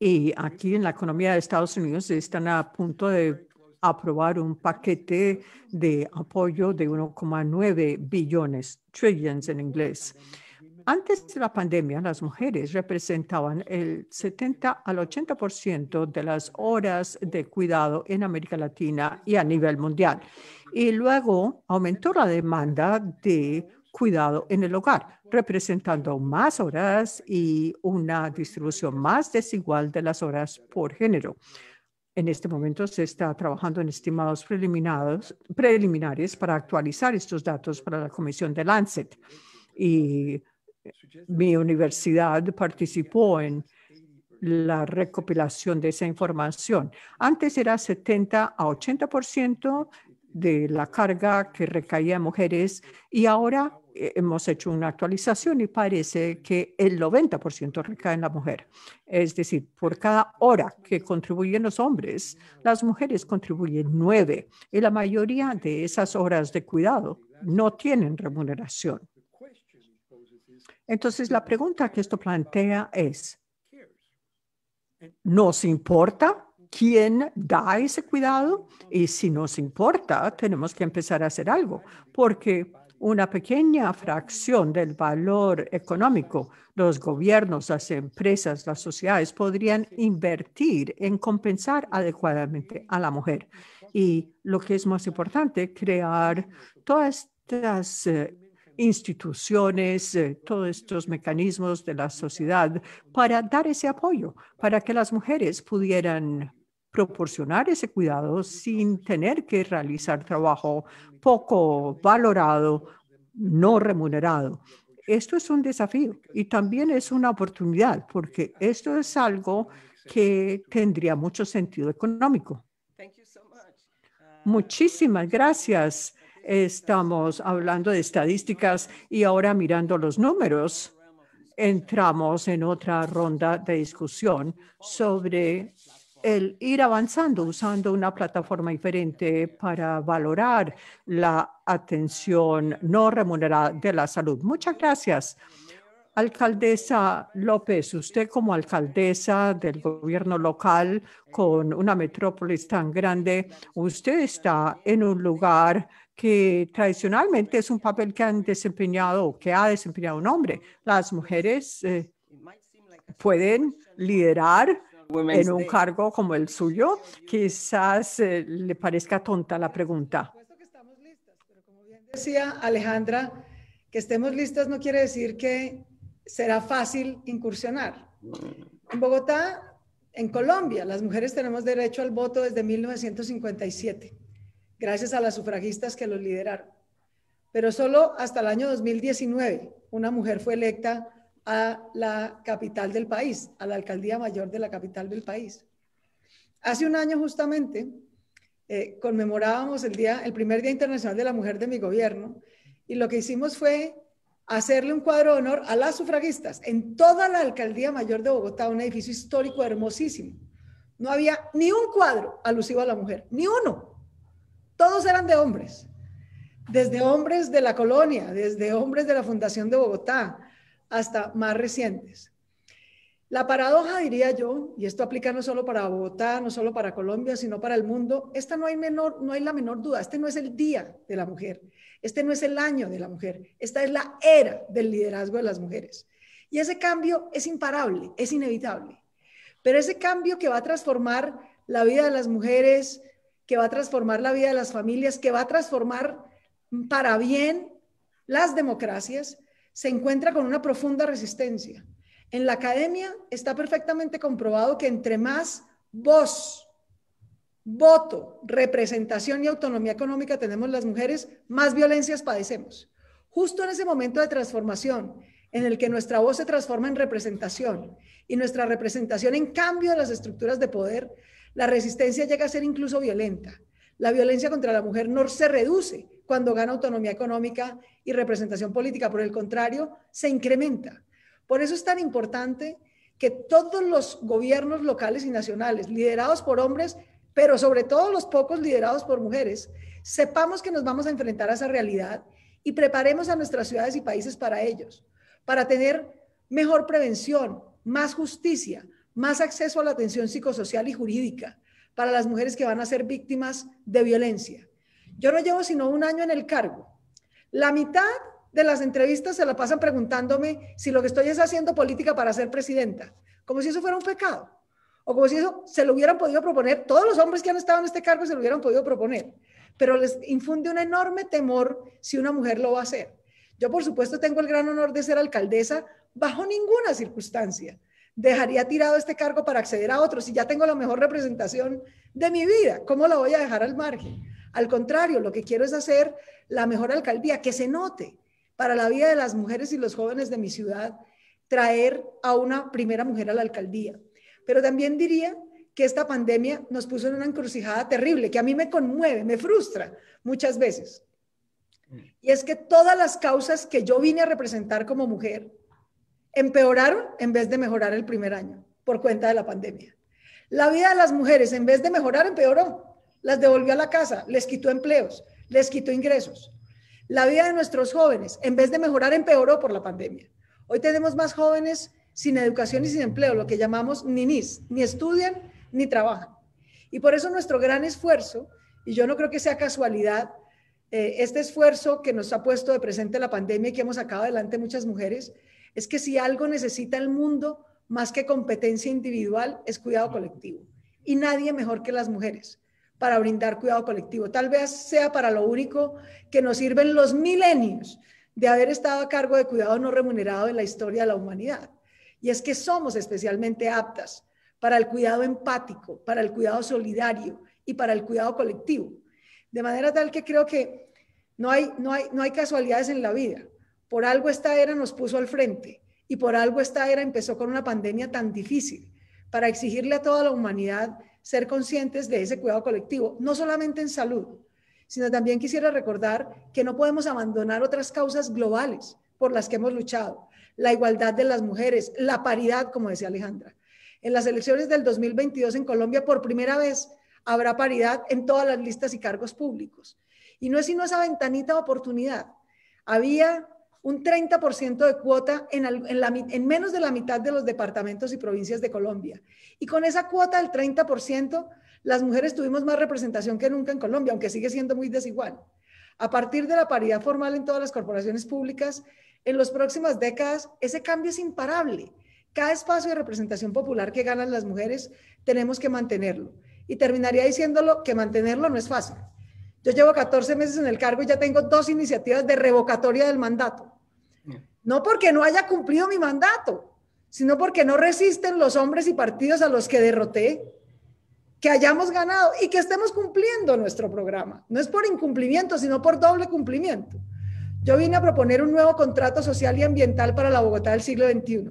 Y aquí en la economía de Estados Unidos están a punto de aprobar un paquete de apoyo de 1,9 billones, trillions en inglés. Antes de la pandemia, las mujeres representaban el 70 al 80% de las horas de cuidado en América Latina y a nivel mundial. Y luego aumentó la demanda de cuidado en el hogar, representando más horas y una distribución más desigual de las horas por género. En este momento se está trabajando en estimados preliminares, preliminares para actualizar estos datos para la Comisión de Lancet. Y mi universidad participó en la recopilación de esa información. Antes era 70 a 80% de la carga que recaía en mujeres y ahora eh, hemos hecho una actualización y parece que el 90% recae en la mujer. Es decir, por cada hora que contribuyen los hombres, las mujeres contribuyen nueve y la mayoría de esas horas de cuidado no tienen remuneración. Entonces, la pregunta que esto plantea es, ¿nos importa quién da ese cuidado? Y si nos importa, tenemos que empezar a hacer algo, porque una pequeña fracción del valor económico, los gobiernos, las empresas, las sociedades podrían invertir en compensar adecuadamente a la mujer. Y lo que es más importante, crear todas estas eh, instituciones, eh, todos estos mecanismos de la sociedad para dar ese apoyo, para que las mujeres pudieran proporcionar ese cuidado sin tener que realizar trabajo poco valorado, no remunerado. Esto es un desafío y también es una oportunidad porque esto es algo que tendría mucho sentido económico. Muchísimas gracias. Estamos hablando de estadísticas y ahora mirando los números, entramos en otra ronda de discusión sobre el ir avanzando usando una plataforma diferente para valorar la atención no remunerada de la salud. Muchas gracias. Alcaldesa López, usted como alcaldesa del gobierno local con una metrópolis tan grande, usted está en un lugar que tradicionalmente es un papel que han desempeñado o que ha desempeñado un hombre. Las mujeres eh, pueden liderar en un cargo como el suyo, quizás eh, le parezca tonta la pregunta. Como Decía Alejandra, que estemos listas no quiere decir que será fácil incursionar. En Bogotá, en Colombia, las mujeres tenemos derecho al voto desde 1957, gracias a las sufragistas que lo lideraron. Pero solo hasta el año 2019 una mujer fue electa a la capital del país, a la alcaldía mayor de la capital del país. Hace un año justamente eh, conmemorábamos el, día, el primer Día Internacional de la Mujer de mi gobierno y lo que hicimos fue hacerle un cuadro de honor a las sufragistas en toda la alcaldía mayor de Bogotá, un edificio histórico hermosísimo. No había ni un cuadro alusivo a la mujer, ni uno. Todos eran de hombres, desde hombres de la colonia, desde hombres de la Fundación de Bogotá, hasta más recientes. La paradoja, diría yo, y esto aplica no solo para Bogotá, no solo para Colombia, sino para el mundo, esta no hay, menor, no hay la menor duda, este no es el día de la mujer, este no es el año de la mujer, esta es la era del liderazgo de las mujeres. Y ese cambio es imparable, es inevitable, pero ese cambio que va a transformar la vida de las mujeres, que va a transformar la vida de las familias, que va a transformar para bien las democracias, se encuentra con una profunda resistencia. En la academia está perfectamente comprobado que entre más voz, voto, representación y autonomía económica tenemos las mujeres, más violencias padecemos. Justo en ese momento de transformación, en el que nuestra voz se transforma en representación y nuestra representación en cambio de las estructuras de poder, la resistencia llega a ser incluso violenta. La violencia contra la mujer no se reduce, cuando gana autonomía económica y representación política, por el contrario, se incrementa. Por eso es tan importante que todos los gobiernos locales y nacionales, liderados por hombres, pero sobre todo los pocos liderados por mujeres, sepamos que nos vamos a enfrentar a esa realidad y preparemos a nuestras ciudades y países para ellos, para tener mejor prevención, más justicia, más acceso a la atención psicosocial y jurídica para las mujeres que van a ser víctimas de violencia yo no llevo sino un año en el cargo. La mitad de las entrevistas se la pasan preguntándome si lo que estoy es haciendo política para ser presidenta, como si eso fuera un pecado, o como si eso se lo hubieran podido proponer, todos los hombres que han estado en este cargo se lo hubieran podido proponer, pero les infunde un enorme temor si una mujer lo va a hacer. Yo, por supuesto, tengo el gran honor de ser alcaldesa bajo ninguna circunstancia. Dejaría tirado este cargo para acceder a otro. Si ya tengo la mejor representación de mi vida, ¿cómo la voy a dejar al margen? Al contrario, lo que quiero es hacer la mejor alcaldía, que se note para la vida de las mujeres y los jóvenes de mi ciudad, traer a una primera mujer a la alcaldía. Pero también diría que esta pandemia nos puso en una encrucijada terrible, que a mí me conmueve, me frustra muchas veces. Y es que todas las causas que yo vine a representar como mujer empeoraron en vez de mejorar el primer año por cuenta de la pandemia. La vida de las mujeres en vez de mejorar empeoró las devolvió a la casa, les quitó empleos, les quitó ingresos. La vida de nuestros jóvenes, en vez de mejorar, empeoró por la pandemia. Hoy tenemos más jóvenes sin educación y sin empleo, lo que llamamos ninis, ni estudian ni trabajan. Y por eso nuestro gran esfuerzo, y yo no creo que sea casualidad, eh, este esfuerzo que nos ha puesto de presente la pandemia y que hemos sacado adelante muchas mujeres, es que si algo necesita el mundo más que competencia individual, es cuidado colectivo. Y nadie mejor que las mujeres para brindar cuidado colectivo. Tal vez sea para lo único que nos sirven los milenios de haber estado a cargo de cuidado no remunerado en la historia de la humanidad. Y es que somos especialmente aptas para el cuidado empático, para el cuidado solidario y para el cuidado colectivo. De manera tal que creo que no hay, no hay, no hay casualidades en la vida. Por algo esta era nos puso al frente y por algo esta era empezó con una pandemia tan difícil para exigirle a toda la humanidad ser conscientes de ese cuidado colectivo, no solamente en salud, sino también quisiera recordar que no podemos abandonar otras causas globales por las que hemos luchado, la igualdad de las mujeres, la paridad, como decía Alejandra. En las elecciones del 2022 en Colombia, por primera vez, habrá paridad en todas las listas y cargos públicos. Y no es sino esa ventanita de oportunidad. Había un 30% de cuota en, menos de la mitad de los departamentos y provincias de Colombia. Y con esa cuota del 30%, las mujeres tuvimos más representación que nunca en Colombia, aunque sigue siendo muy desigual. A partir de la paridad formal en todas las corporaciones públicas, en las próximas décadas, ese cambio es imparable. Cada espacio de representación popular que ganan las mujeres, tenemos que mantenerlo. Y terminaría diciéndolo que mantenerlo no es fácil. Yo llevo 14 meses en el cargo y ya tengo dos iniciativas de revocatoria del mandato. No porque no haya cumplido mi mandato, sino porque no resisten los hombres y partidos a los que derroté, que hayamos ganado y que estemos cumpliendo nuestro programa. No es por incumplimiento, sino por doble cumplimiento. Yo vine a proponer un nuevo contrato social y ambiental para la Bogotá del siglo XXI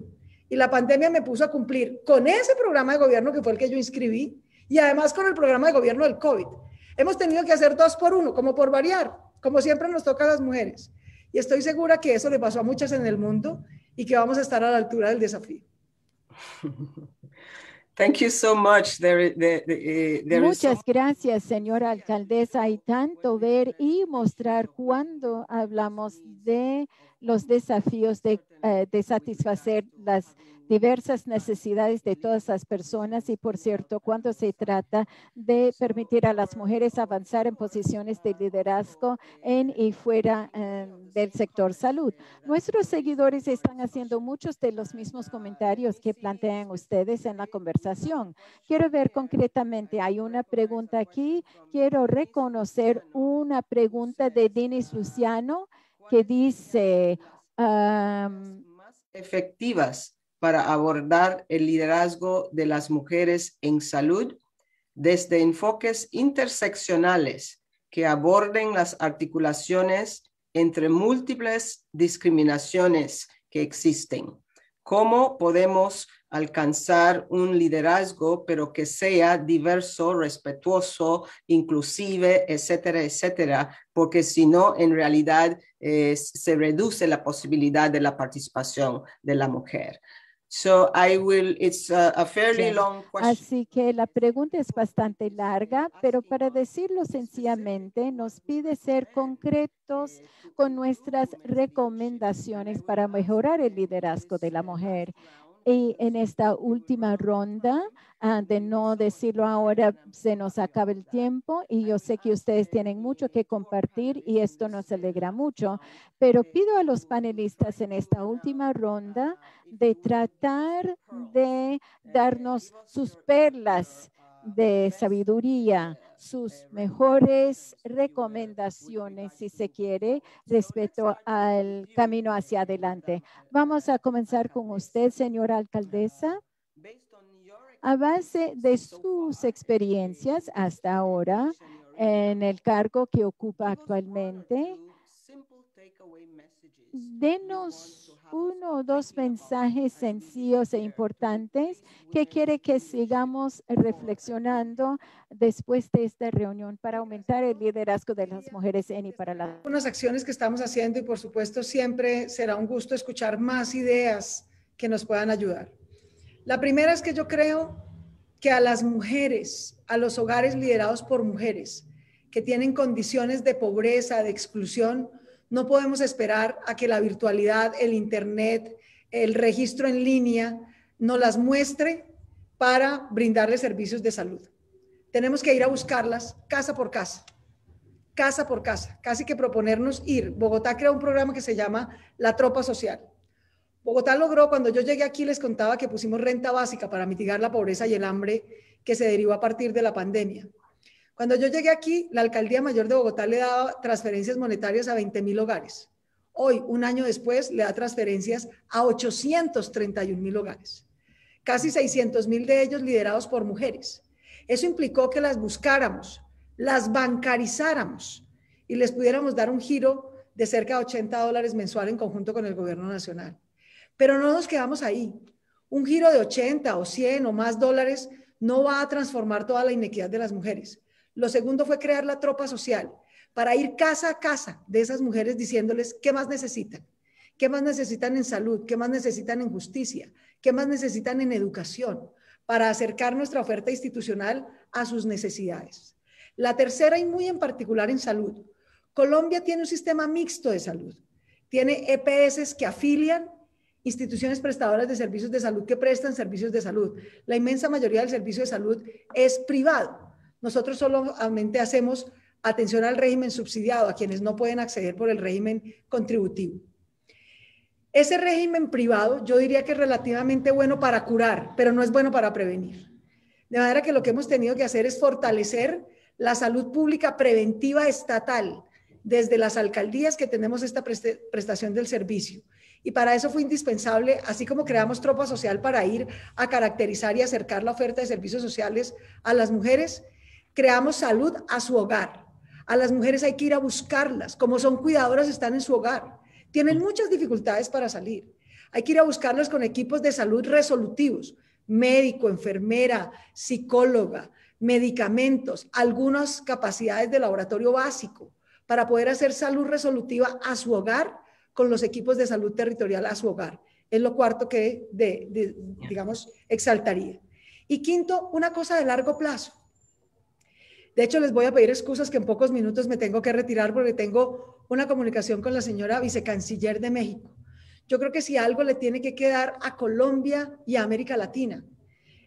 y la pandemia me puso a cumplir con ese programa de gobierno que fue el que yo inscribí y además con el programa de gobierno del COVID. Hemos tenido que hacer dos por uno, como por variar, como siempre nos toca a las mujeres. Y estoy segura que eso le pasó a muchas en el mundo y que vamos a estar a la altura del desafío. <laughs> Thank you so much. Eh, muchas gracias, señora alcaldesa. Hay tanto ver y mostrar cuando hablamos de los desafíos eh, de, satisfacer las diversas necesidades de todas las personas y, por cierto, cuando se trata de permitir a las mujeres avanzar en posiciones de liderazgo en y fuera em, del sector salud. Nuestros seguidores están haciendo muchos de los mismos comentarios que plantean ustedes en la conversación. Quiero ver concretamente, hay una pregunta aquí. Quiero reconocer una pregunta de Dinis Luciano que dice... más efectivas para abordar el liderazgo de las mujeres en salud desde enfoques interseccionales que aborden las articulaciones entre múltiples discriminaciones que existen. ¿Cómo podemos alcanzar un liderazgo, pero que sea diverso, respetuoso, inclusive, etcétera, etcétera, porque si no, en realidad eh, se reduce la posibilidad de la participación de la mujer. So I will, it's a fairly long question. Así que la pregunta es bastante larga, pero para decirlo sencillamente, nos pide ser concretos con nuestras recomendaciones para mejorar el liderazgo de la mujer. Y en esta última ronda, ah, de no decirlo ahora, se nos acaba el tiempo y yo sé que ustedes tienen mucho que compartir y esto nos alegra mucho, pero pido a los panelistas en esta última ronda de tratar de darnos sus perlas de sabiduría, sus mejores recomendaciones, si se quiere, respecto al camino hacia adelante. Vamos a comenzar con usted, señora alcaldesa. A base de sus experiencias hasta ahora en el cargo que ocupa actualmente, Denos uno o dos mensajes sencillos e importantes que quiere que sigamos reflexionando después de esta reunión para aumentar el liderazgo de las mujeres en y para la. Unas acciones que estamos haciendo y por supuesto siempre será un gusto escuchar más ideas que nos puedan ayudar. La primera es que yo creo que a las mujeres, a los hogares liderados por mujeres que tienen condiciones de pobreza, de exclusión, no podemos esperar a que la virtualidad, el Internet, el registro en línea nos las muestre para brindarles servicios de salud. Tenemos que ir a buscarlas casa por casa, casa por casa, casi que proponernos ir. Bogotá creó un programa que se llama La Tropa Social. Bogotá logró, cuando yo llegué aquí, les contaba que pusimos renta básica para mitigar la pobreza y el hambre que se derivó a partir de la pandemia. Cuando yo llegué aquí, la Alcaldía Mayor de Bogotá le daba transferencias monetarias a 20 mil hogares. Hoy, un año después, le da transferencias a 831 mil hogares. Casi 600 mil de ellos liderados por mujeres. Eso implicó que las buscáramos, las bancarizáramos y les pudiéramos dar un giro de cerca de 80 dólares mensual en conjunto con el gobierno nacional. Pero no nos quedamos ahí. Un giro de 80 o 100 o más dólares no va a transformar toda la inequidad de las mujeres. Lo segundo fue crear la tropa social para ir casa a casa de esas mujeres diciéndoles qué más necesitan, qué más necesitan en salud, qué más necesitan en justicia, qué más necesitan en educación, para acercar nuestra oferta institucional a sus necesidades. La tercera y muy en particular en salud. Colombia tiene un sistema mixto de salud. Tiene EPS que afilian instituciones prestadoras de servicios de salud que prestan servicios de salud. La inmensa mayoría del servicio de salud es privado nosotros solamente hacemos atención al régimen subsidiado, a quienes no pueden acceder por el régimen contributivo. Ese régimen privado yo diría que es relativamente bueno para curar, pero no es bueno para prevenir. De manera que lo que hemos tenido que hacer es fortalecer la salud pública preventiva estatal desde las alcaldías que tenemos esta prestación del servicio. Y para eso fue indispensable, así como creamos tropa social para ir a caracterizar y acercar la oferta de servicios sociales a las mujeres, creamos salud a su hogar. A las mujeres hay que ir a buscarlas. Como son cuidadoras, están en su hogar. Tienen muchas dificultades para salir. Hay que ir a buscarlas con equipos de salud resolutivos. Médico, enfermera, psicóloga, medicamentos, algunas capacidades de laboratorio básico para poder hacer salud resolutiva a su hogar con los equipos de salud territorial a su hogar. Es lo cuarto que, digamos, exaltaría. Y quinto, una cosa de largo plazo. De hecho, les voy a pedir excusas que en pocos minutos me tengo que retirar porque tengo una comunicación con la señora vicecanciller de México. Yo creo que si algo le tiene que quedar a Colombia y a América Latina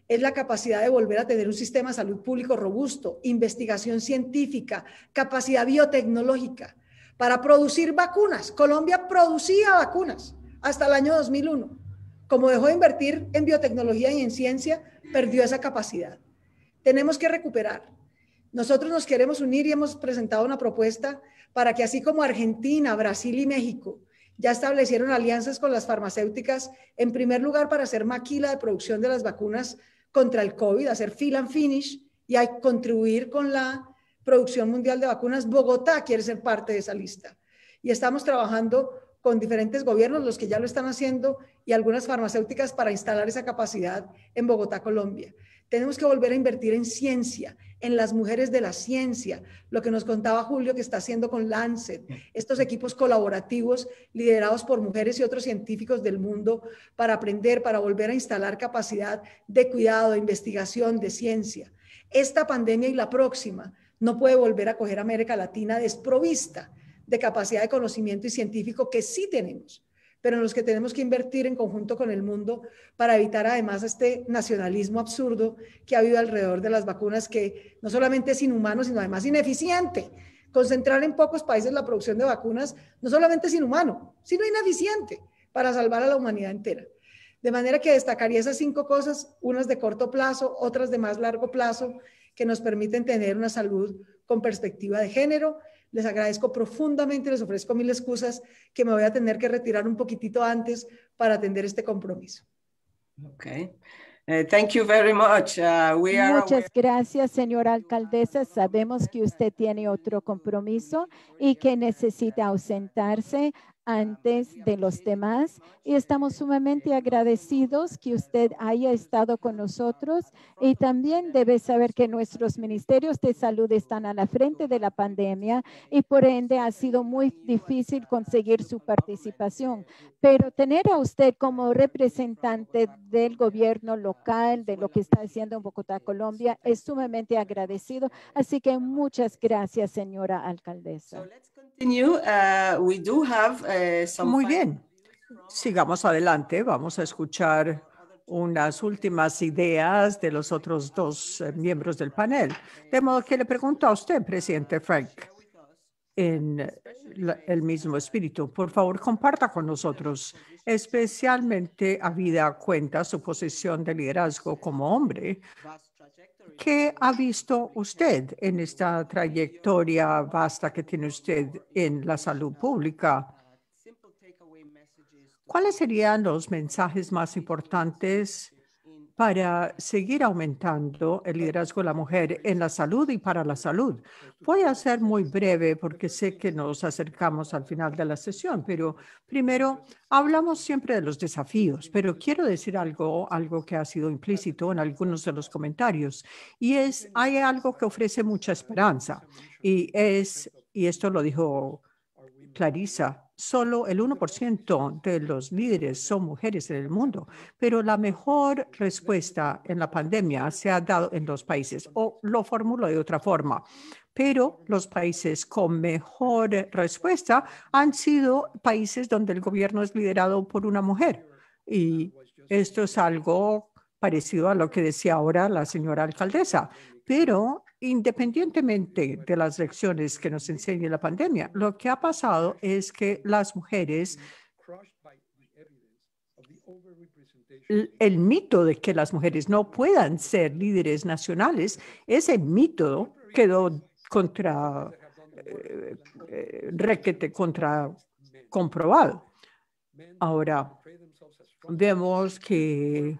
es la capacidad de volver a tener un sistema de salud público robusto, investigación científica, capacidad biotecnológica para producir vacunas. Colombia producía vacunas hasta el año 2001. Como dejó de invertir en biotecnología y en ciencia, perdió esa capacidad. Tenemos que recuperar nosotros nos queremos unir y hemos presentado una propuesta para que así como Argentina, Brasil y México ya establecieron alianzas con las farmacéuticas, en primer lugar para hacer maquila de producción de las vacunas contra el COVID, hacer fill and finish y contribuir con la producción mundial de vacunas. Bogotá quiere ser parte de esa lista. Y estamos trabajando con diferentes gobiernos, los que ya lo están haciendo, y algunas farmacéuticas para instalar esa capacidad en Bogotá, Colombia. Tenemos que volver a invertir en ciencia, en las mujeres de la ciencia, lo que nos contaba Julio que está haciendo con Lancet, estos equipos colaborativos liderados por mujeres y otros científicos del mundo para aprender, para volver a instalar capacidad de cuidado, de investigación, de ciencia. Esta pandemia y la próxima no puede volver a coger a América Latina desprovista de capacidad de conocimiento y científico que sí tenemos pero en los que tenemos que invertir en conjunto con el mundo para evitar además este nacionalismo absurdo que ha habido alrededor de las vacunas, que no solamente es inhumano, sino además ineficiente. Concentrar en pocos países la producción de vacunas no solamente es inhumano, sino ineficiente para salvar a la humanidad entera. De manera que destacaría esas cinco cosas, unas de corto plazo, otras de más largo plazo, que nos permiten tener una salud con perspectiva de género, les agradezco profundamente, les ofrezco mil excusas que me voy a tener que retirar un poquitito antes para atender este compromiso. Okay. Eh, thank you very much. Uh, Muchas gracias, señora alcaldesa. Sabemos que usted tiene otro compromiso y que necesita ausentarse antes de los demás y estamos sumamente agradecidos que usted haya estado con nosotros y también debe saber que nuestros ministerios de salud están a la frente de la pandemia y por ende ha sido muy difícil conseguir su participación. Pero tener a usted como representante del gobierno local de lo que está haciendo en Bogotá, Colombia, es sumamente agradecido. Así que muchas gracias, señora alcaldesa. Uh, uh, Muy bien. Sigamos adelante. Vamos a escuchar unas últimas ideas de los otros dos eh, miembros del panel. De modo que le pregunto a usted, presidente Frank, en el mismo espíritu. Por favor, comparta con nosotros, especialmente a vida cuenta su posición de liderazgo como hombre, ¿Qué ha visto usted en esta trayectoria vasta que tiene usted en la salud pública? ¿Cuáles serían los mensajes más importantes para seguir aumentando el liderazgo de la mujer en la salud y para la salud. Voy a ser muy breve porque sé que nos acercamos al final de la sesión, pero primero hablamos siempre de los desafíos, pero quiero decir algo, algo que ha sido implícito en algunos de los comentarios y es hay algo que ofrece mucha esperanza y es y esto lo dijo Clarisa solo el 1% de los líderes son mujeres en el mundo, pero la mejor respuesta en la pandemia se ha dado en los países, o lo formulo de otra forma, pero los países con mejor respuesta han sido países donde el gobierno es liderado por una mujer. Y esto es algo parecido a lo que decía ahora la señora alcaldesa, pero Independientemente de las lecciones que nos enseña la pandemia, lo que ha pasado es que las mujeres el mito de que las mujeres no puedan ser líderes nacionales, ese mito quedó contra, eh, eh, contra comprobado. Ahora, vemos que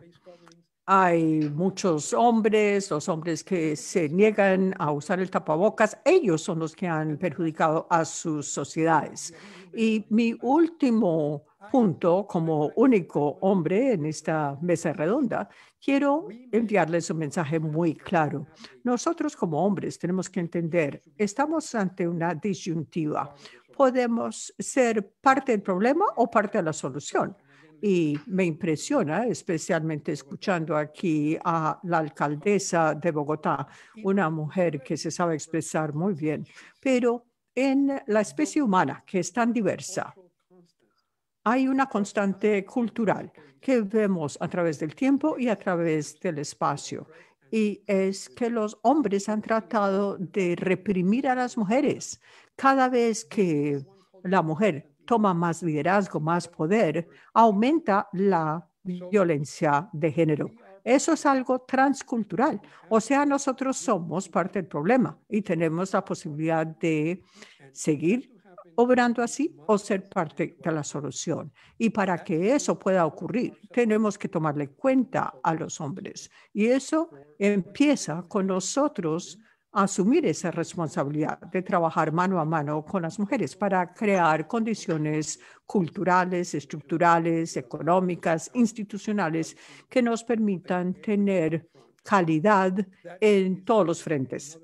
hay muchos hombres, los hombres que se niegan a usar el tapabocas, ellos son los que han perjudicado a sus sociedades. Y mi último punto, como único hombre en esta mesa redonda, quiero enviarles un mensaje muy claro. Nosotros como hombres tenemos que entender, estamos ante una disyuntiva. Podemos ser parte del problema o parte de la solución y me impresiona, especialmente escuchando aquí a la alcaldesa de Bogotá, una mujer que se sabe expresar muy bien, pero en la especie humana, que es tan diversa, hay una constante cultural que vemos a través del tiempo y a través del espacio. Y es que los hombres han tratado de reprimir a las mujeres. Cada vez que la mujer toma más liderazgo, más poder, aumenta la violencia de género. Eso es algo transcultural. O sea, nosotros somos parte del problema y tenemos la posibilidad de seguir obrando así o ser parte de la solución. Y para que eso pueda ocurrir, tenemos que tomarle cuenta a los hombres. Y eso empieza con nosotros asumir esa responsabilidad de trabajar mano a mano con las mujeres para crear condiciones culturales, estructurales, económicas, institucionales que nos permitan tener calidad en todos los frentes.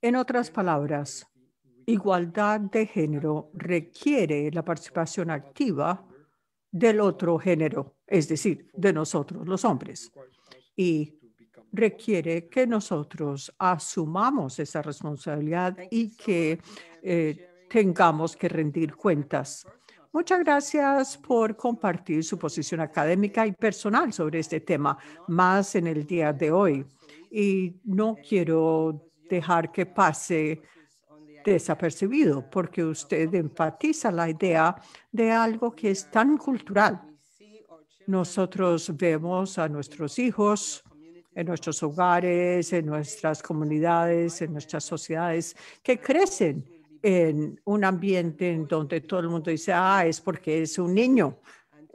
En otras palabras, igualdad de género requiere la participación activa del otro género, es decir, de nosotros los hombres. Y requiere que nosotros asumamos esa responsabilidad y que eh, tengamos que rendir cuentas. Muchas gracias por compartir su posición académica y personal sobre este tema, más en el día de hoy. Y no quiero dejar que pase desapercibido, porque usted enfatiza la idea de algo que es tan cultural. Nosotros vemos a nuestros hijos en nuestros hogares, en nuestras comunidades, en nuestras sociedades, que crecen en un ambiente en donde todo el mundo dice, ah, es porque es un niño.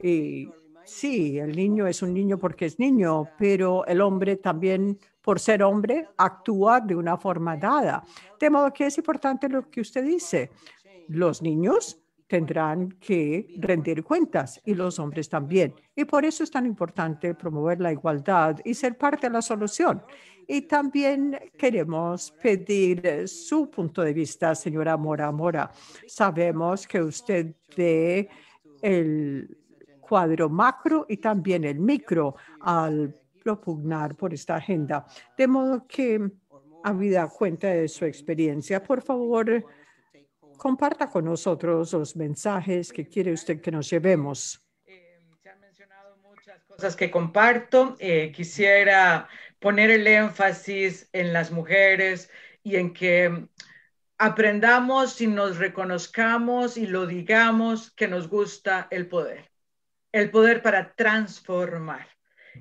Y sí, el niño es un niño porque es niño, pero el hombre también, por ser hombre, actúa de una forma dada. De modo que es importante lo que usted dice. Los niños tendrán que rendir cuentas y los hombres también. Y por eso es tan importante promover la igualdad y ser parte de la solución. Y también queremos pedir eh, su punto de vista, señora Mora Mora. Sabemos que usted ve el cuadro macro y también el micro al propugnar por esta agenda. De modo que, habida cuenta de su experiencia, por favor, comparta con nosotros los mensajes que quiere usted que nos llevemos. Eh, se han mencionado muchas cosas que comparto. Eh, quisiera poner el énfasis en las mujeres y en que aprendamos y nos reconozcamos y lo digamos que nos gusta el poder. El poder para transformar,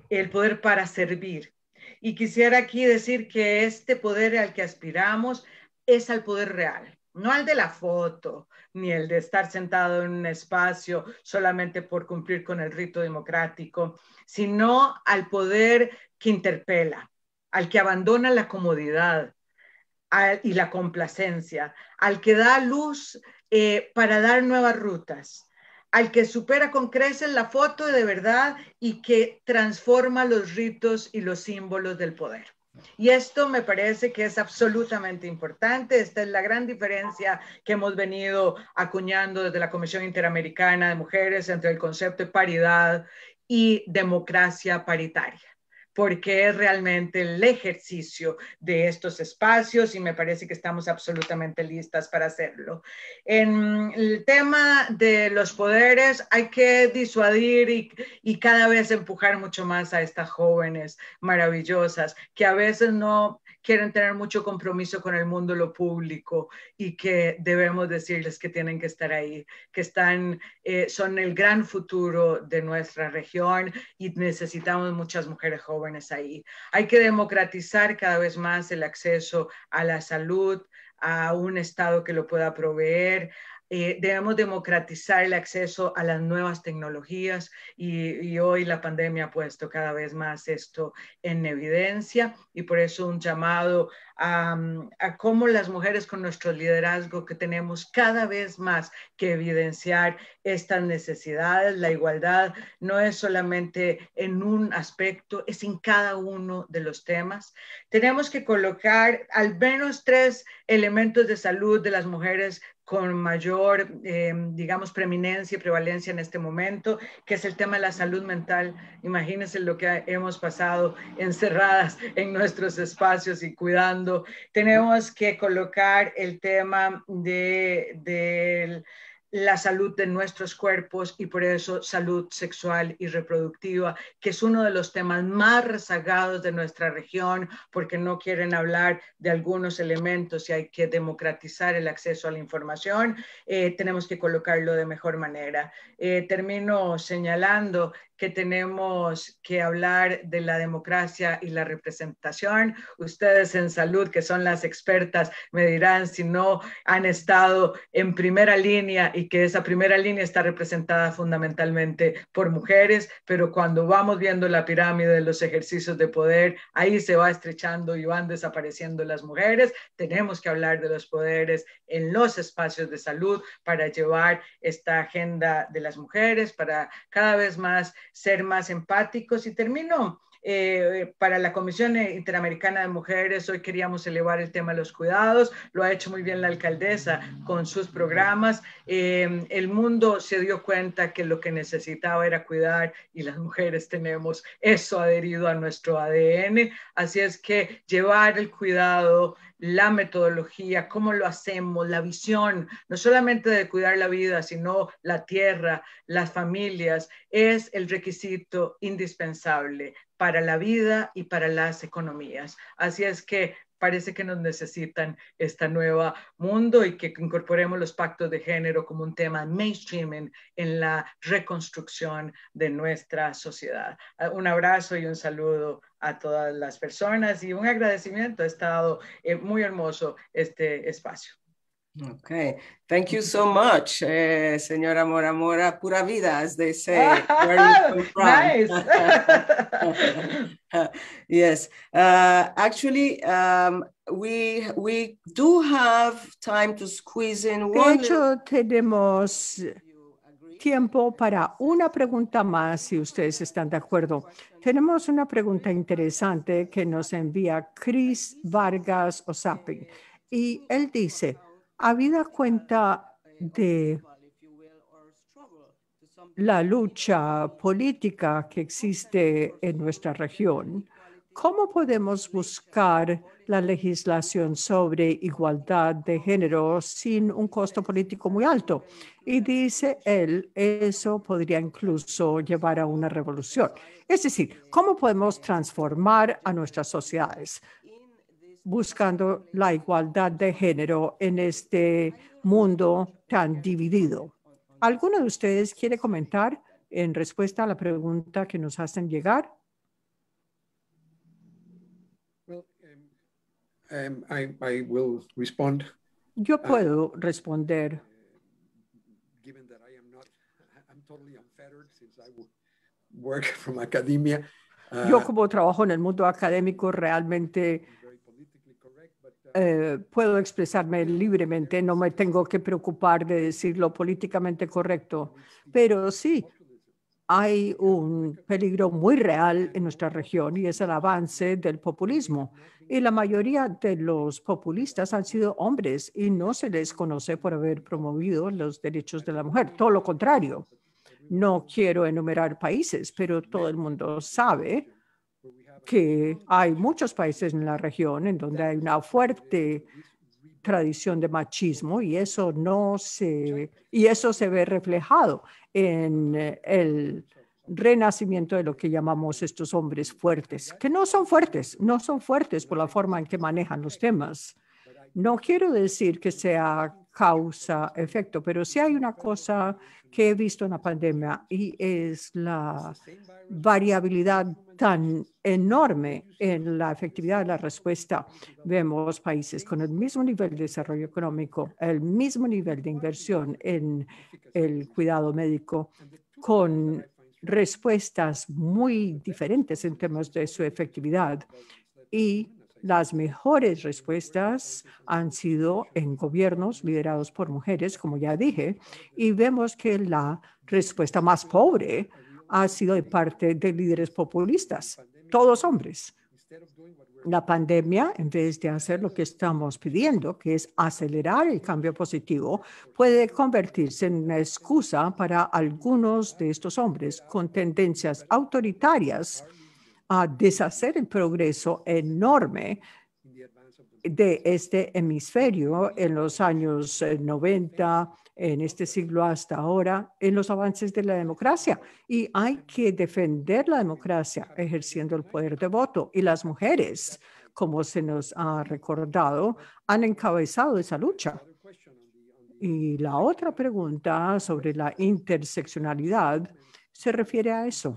el poder para servir. Y quisiera aquí decir que este poder al que aspiramos es al poder real, no al de la foto, ni el de estar sentado en un espacio solamente por cumplir con el rito democrático, sino al poder que interpela, al que abandona la comodidad y la complacencia, al que da luz eh, para dar nuevas rutas, al que supera con creces la foto de verdad y que transforma los ritos y los símbolos del poder. Y esto me parece que es absolutamente importante. Esta es la gran diferencia que hemos venido acuñando desde la Comisión Interamericana de Mujeres entre el concepto de paridad y democracia paritaria porque es realmente el ejercicio de estos espacios y me parece que estamos absolutamente listas para hacerlo. En el tema de los poderes hay que disuadir y, y cada vez empujar mucho más a estas jóvenes maravillosas que a veces no quieren tener mucho compromiso con el mundo, lo público, y que debemos decirles que tienen que estar ahí, que están, eh, son el gran futuro de nuestra región y necesitamos muchas mujeres jóvenes ahí. Hay que democratizar cada vez más el acceso a la salud, a un Estado que lo pueda proveer, eh, debemos democratizar el acceso a las nuevas tecnologías y, hoy la pandemia ha puesto cada vez más esto en evidencia y por eso un llamado a, mm, a cómo las mujeres con nuestro liderazgo que tenemos cada vez más que evidenciar estas necesidades. La igualdad no es solamente en un aspecto, es en cada uno de los temas. Tenemos que colocar al menos tres elementos de salud de las mujeres con mayor, eh, digamos, preeminencia y prevalencia en este momento, que es el tema de la salud mental. Imagínense lo que hemos pasado encerradas en nuestros espacios y cuidando. Tenemos que colocar el tema del la salud de nuestros cuerpos y por eso salud sexual y reproductiva, que es uno de los temas más rezagados de nuestra región porque no quieren hablar de algunos elementos y hay que democratizar el acceso a la información, eh, tenemos que colocarlo de mejor manera. Eh, termino señalando que tenemos que hablar de la democracia y la representación. Ustedes en salud, que son las expertas, me dirán si no han estado en primera línea y que esa primera línea está representada fundamentalmente por mujeres, pero cuando vamos viendo la pirámide de los ejercicios de poder, ahí se va estrechando y van desapareciendo las mujeres. Tenemos que hablar de los poderes en los espacios de salud para llevar esta agenda de las mujeres, para cada vez más ser más empáticos. Y termino, eh, para la Comisión Interamericana de Mujeres, hoy queríamos elevar el tema de los cuidados, lo ha hecho muy bien la alcaldesa con sus programas. Em, el mundo se dio cuenta que lo que necesitaba era cuidar y las mujeres tenemos eso adherido a nuestro ADN, así es que llevar el cuidado la metodología, cómo lo hacemos, la visión, no solamente de cuidar la vida, sino la tierra, las familias, es el requisito indispensable para la vida y para las economías. Así es que parece que nos necesitan este nuevo mundo y que incorporemos los pactos de género como un tema mainstream en, la reconstrucción de nuestra sociedad. Ah, un abrazo y un saludo a todas las personas y un agradecimiento. Ha estado eh, muy hermoso este espacio. Okay, thank you so much, eh, señora Mora Mora. Pura vida, as they say. nice. <laughs> yes, uh, actually, um, we we do have time to squeeze in De hecho, tenemos tiempo para una pregunta más, si ustedes están de acuerdo. Tenemos una pregunta interesante que nos envía Chris Vargas Sapping, y él dice habida cuenta de la lucha política que existe en nuestra región, ¿cómo podemos buscar la legislación sobre igualdad de género sin un costo político muy alto? Y dice él, eso podría incluso llevar a una revolución. Es decir, ¿cómo podemos transformar a nuestras sociedades? buscando la igualdad de género en este mundo tan dividido. ¿Alguno de ustedes quiere comentar en respuesta a la pregunta que nos hacen llegar? um, I, will respond. Yo ah, puedo responder. Yo como trabajo en el mundo académico realmente eh, puedo expresarme libremente, no me tengo que preocupar de decir lo políticamente correcto, pero sí hay un peligro muy real en nuestra región y es el avance del populismo. Y la mayoría de los populistas han sido hombres y no se les conoce por haber promovido los derechos de la mujer. Todo lo contrario. No quiero enumerar países, pero todo el mundo sabe que hay muchos países en la región en donde hay una fuerte tradición de machismo y eso no se y eso se ve reflejado en eh, el renacimiento de lo que llamamos estos hombres fuertes, que no son fuertes, no son fuertes por la forma en que manejan los temas. No quiero decir que sea causa-efecto. Pero si hay una cosa que he visto en la pandemia y es la variabilidad tan enorme en la efectividad de la respuesta. Vemos países con el mismo nivel de desarrollo económico, el mismo nivel de inversión en el cuidado médico, con respuestas muy diferentes en términos de su efectividad y las mejores respuestas han sido en gobiernos liderados por mujeres, como ya dije, y vemos que la respuesta más pobre ha sido de parte de líderes populistas, todos hombres. La pandemia, en vez de hacer lo que estamos pidiendo, que es acelerar el cambio positivo, puede convertirse en una excusa para algunos de estos hombres con tendencias autoritarias a deshacer el progreso enorme de este hemisferio en los años 90, eh, en este siglo hasta ahora, en los avances de la democracia. Y hay que defender la democracia ejerciendo el poder de voto. Y las mujeres, como se nos ha recordado, han encabezado esa lucha. Y la otra pregunta sobre la interseccionalidad se refiere a eso,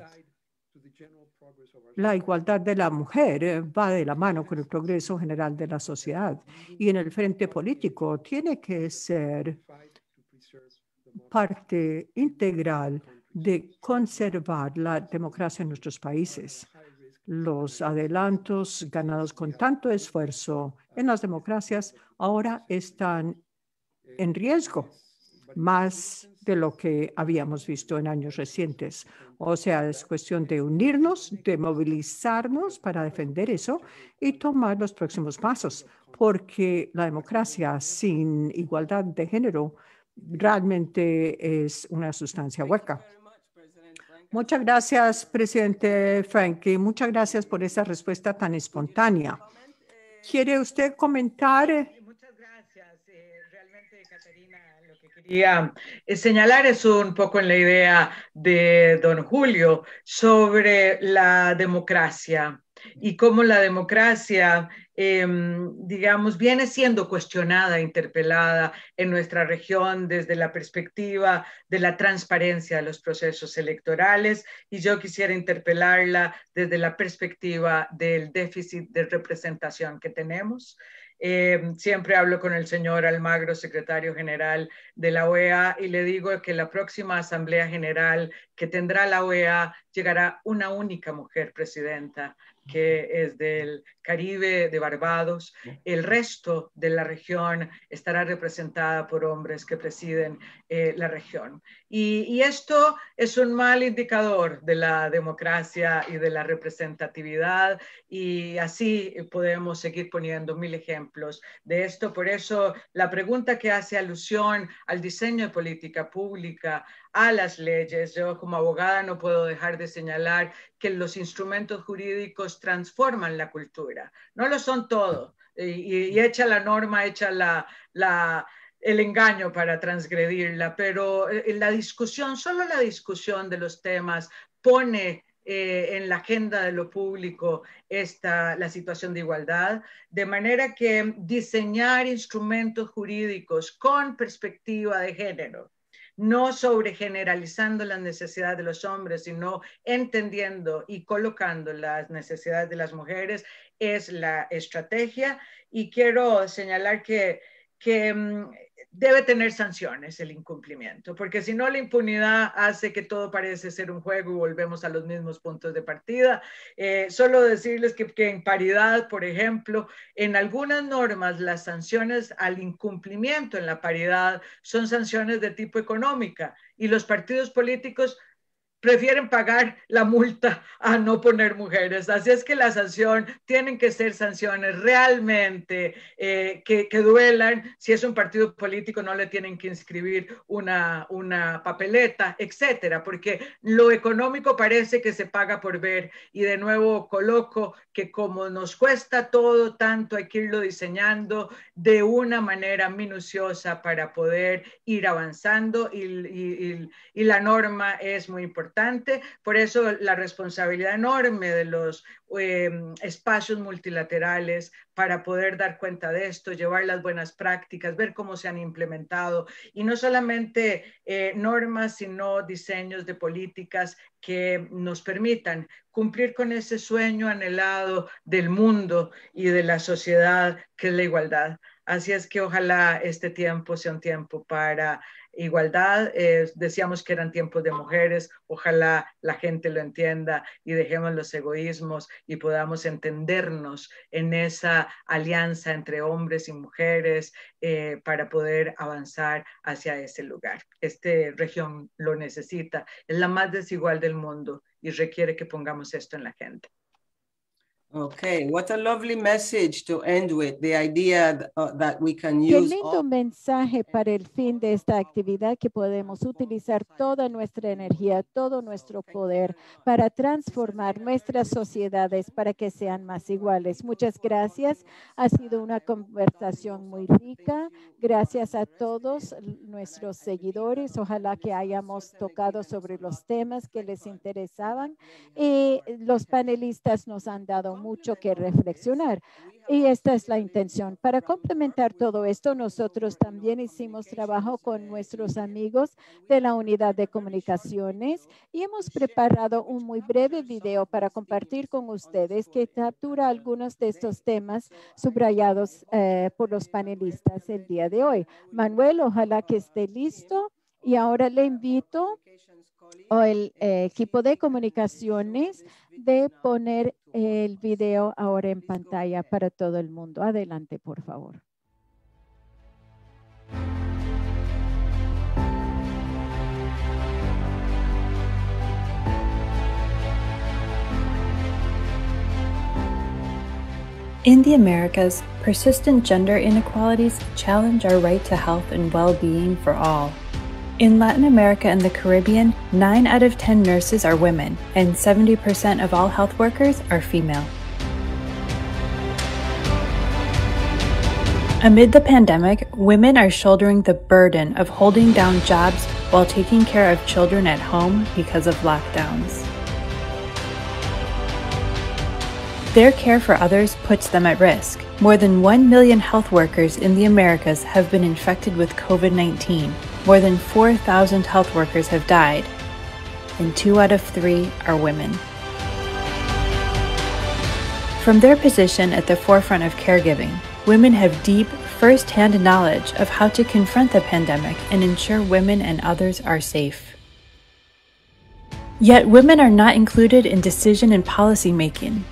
la igualdad de la mujer eh, va de la mano con el progreso general de la sociedad y en el frente político tiene que ser parte integral de conservar la democracia en nuestros países. Los adelantos ganados con tanto esfuerzo en las democracias ahora están en riesgo más de lo que habíamos visto en años recientes. O sea, es cuestión de unirnos, de movilizarnos para defender eso y tomar los próximos pasos, porque la democracia sin igualdad de género realmente es una sustancia hueca. Muchas gracias, presidente Frankie. Muchas gracias por esa respuesta tan espontánea. ¿Quiere usted comentar? Muchas gracias. Eh, realmente, Caterina quería eh, señalar eso un poco en la idea de don Julio sobre la democracia y cómo la democracia, em, digamos, viene siendo cuestionada, interpelada en nuestra región desde la perspectiva de la transparencia de los procesos electorales y yo quisiera interpelarla desde la perspectiva del déficit de representación que tenemos. Em, siempre hablo con el señor Almagro, secretario general de la OEA, y le digo que la próxima Asamblea General que tendrá la OEA llegará una única mujer presidenta que es del Caribe, de Barbados. El resto de la región estará representada por hombres que presiden eh, la región. y, esto es un mal indicador de la democracia y de la representatividad. Y así podemos seguir poniendo mil ejemplos de esto. Por eso la pregunta que hace alusión al diseño de política pública a las leyes. Yo como abogada no puedo dejar de señalar que los instrumentos jurídicos transforman la cultura. No lo son todo. Y, echa la norma, echa la, el engaño para transgredirla, pero eh, la discusión, solo la discusión de los temas pone eh, en la agenda de lo público esta, la situación de igualdad, de manera que diseñar instrumentos jurídicos con perspectiva de género no sobregeneralizando las necesidades de los hombres, sino entendiendo y colocando las necesidades de las mujeres es la estrategia. Y quiero señalar que, que mm, debe tener sanciones el incumplimiento, porque si no la impunidad hace que todo parece ser un juego y volvemos a los mismos puntos de partida. Eh, solo decirles que, en paridad, por ejemplo, en algunas normas las sanciones al incumplimiento en la paridad son sanciones de tipo económica y los partidos políticos prefieren pagar la multa a no poner mujeres. Así es que la sanción, tienen que ser sanciones realmente eh, que, que, duelan. Si es un partido político, no le tienen que inscribir una, una papeleta, etcétera, porque lo económico parece que se paga por ver. Y de nuevo coloco que como nos cuesta todo tanto, hay que irlo diseñando de una manera minuciosa para poder ir avanzando y, y la norma es muy importante por eso la responsabilidad enorme de los em, espacios multilaterales para poder dar cuenta de esto, llevar las buenas prácticas, ver cómo se han implementado y no solamente eh, normas, sino diseños de políticas que nos permitan cumplir con ese sueño anhelado del mundo y de la sociedad que es la igualdad. Así es que ojalá este tiempo sea un tiempo para igualdad, eh, decíamos que eran tiempos de mujeres, ojalá la gente lo entienda y dejemos los egoísmos y podamos entendernos en esa alianza entre hombres y mujeres eh, para poder avanzar hacia ese lugar. Esta región lo necesita, es la más desigual del mundo y requiere que pongamos esto en la gente. Okay, what a lovely message to end with, the idea uh, that we can Qué lindo mensaje para el fin de esta actividad que podemos utilizar toda nuestra energía, todo nuestro poder para transformar nuestras sociedades para que sean más iguales. Muchas gracias. Ha sido una conversación muy rica. Gracias a todos nuestros seguidores. Ojalá que hayamos tocado sobre los temas que les interesaban y los panelistas nos han dado mucho que reflexionar. Y esta es la intención. Para complementar todo esto, nosotros también hicimos trabajo con nuestros amigos de la unidad de comunicaciones y hemos preparado un muy breve video para compartir con ustedes que captura algunos de estos temas subrayados eh, por los panelistas el día de hoy. Manuel, ojalá que esté listo. Y ahora le invito o el eh, equipo de comunicaciones de poner el video ahora en pantalla para todo el mundo. Adelante, por favor. In the Americas, persistent gender inequalities challenge our right to health and well being for all. In Latin America and the Caribbean, 9 out of 10 nurses are women, and 70% of all health workers are female. Amid the pandemic, women are shouldering the burden of holding down jobs while taking care of children at home because of lockdowns. Their care for others puts them at risk. More than 1 million health workers in the Americas have been infected with COVID 19, more than 4,000 health workers have died, and two out of three are women. From their position at the forefront of caregiving, women have deep, firsthand knowledge of how to confront the pandemic and ensure women and others are safe. Yet, women are not included in decision and policy making,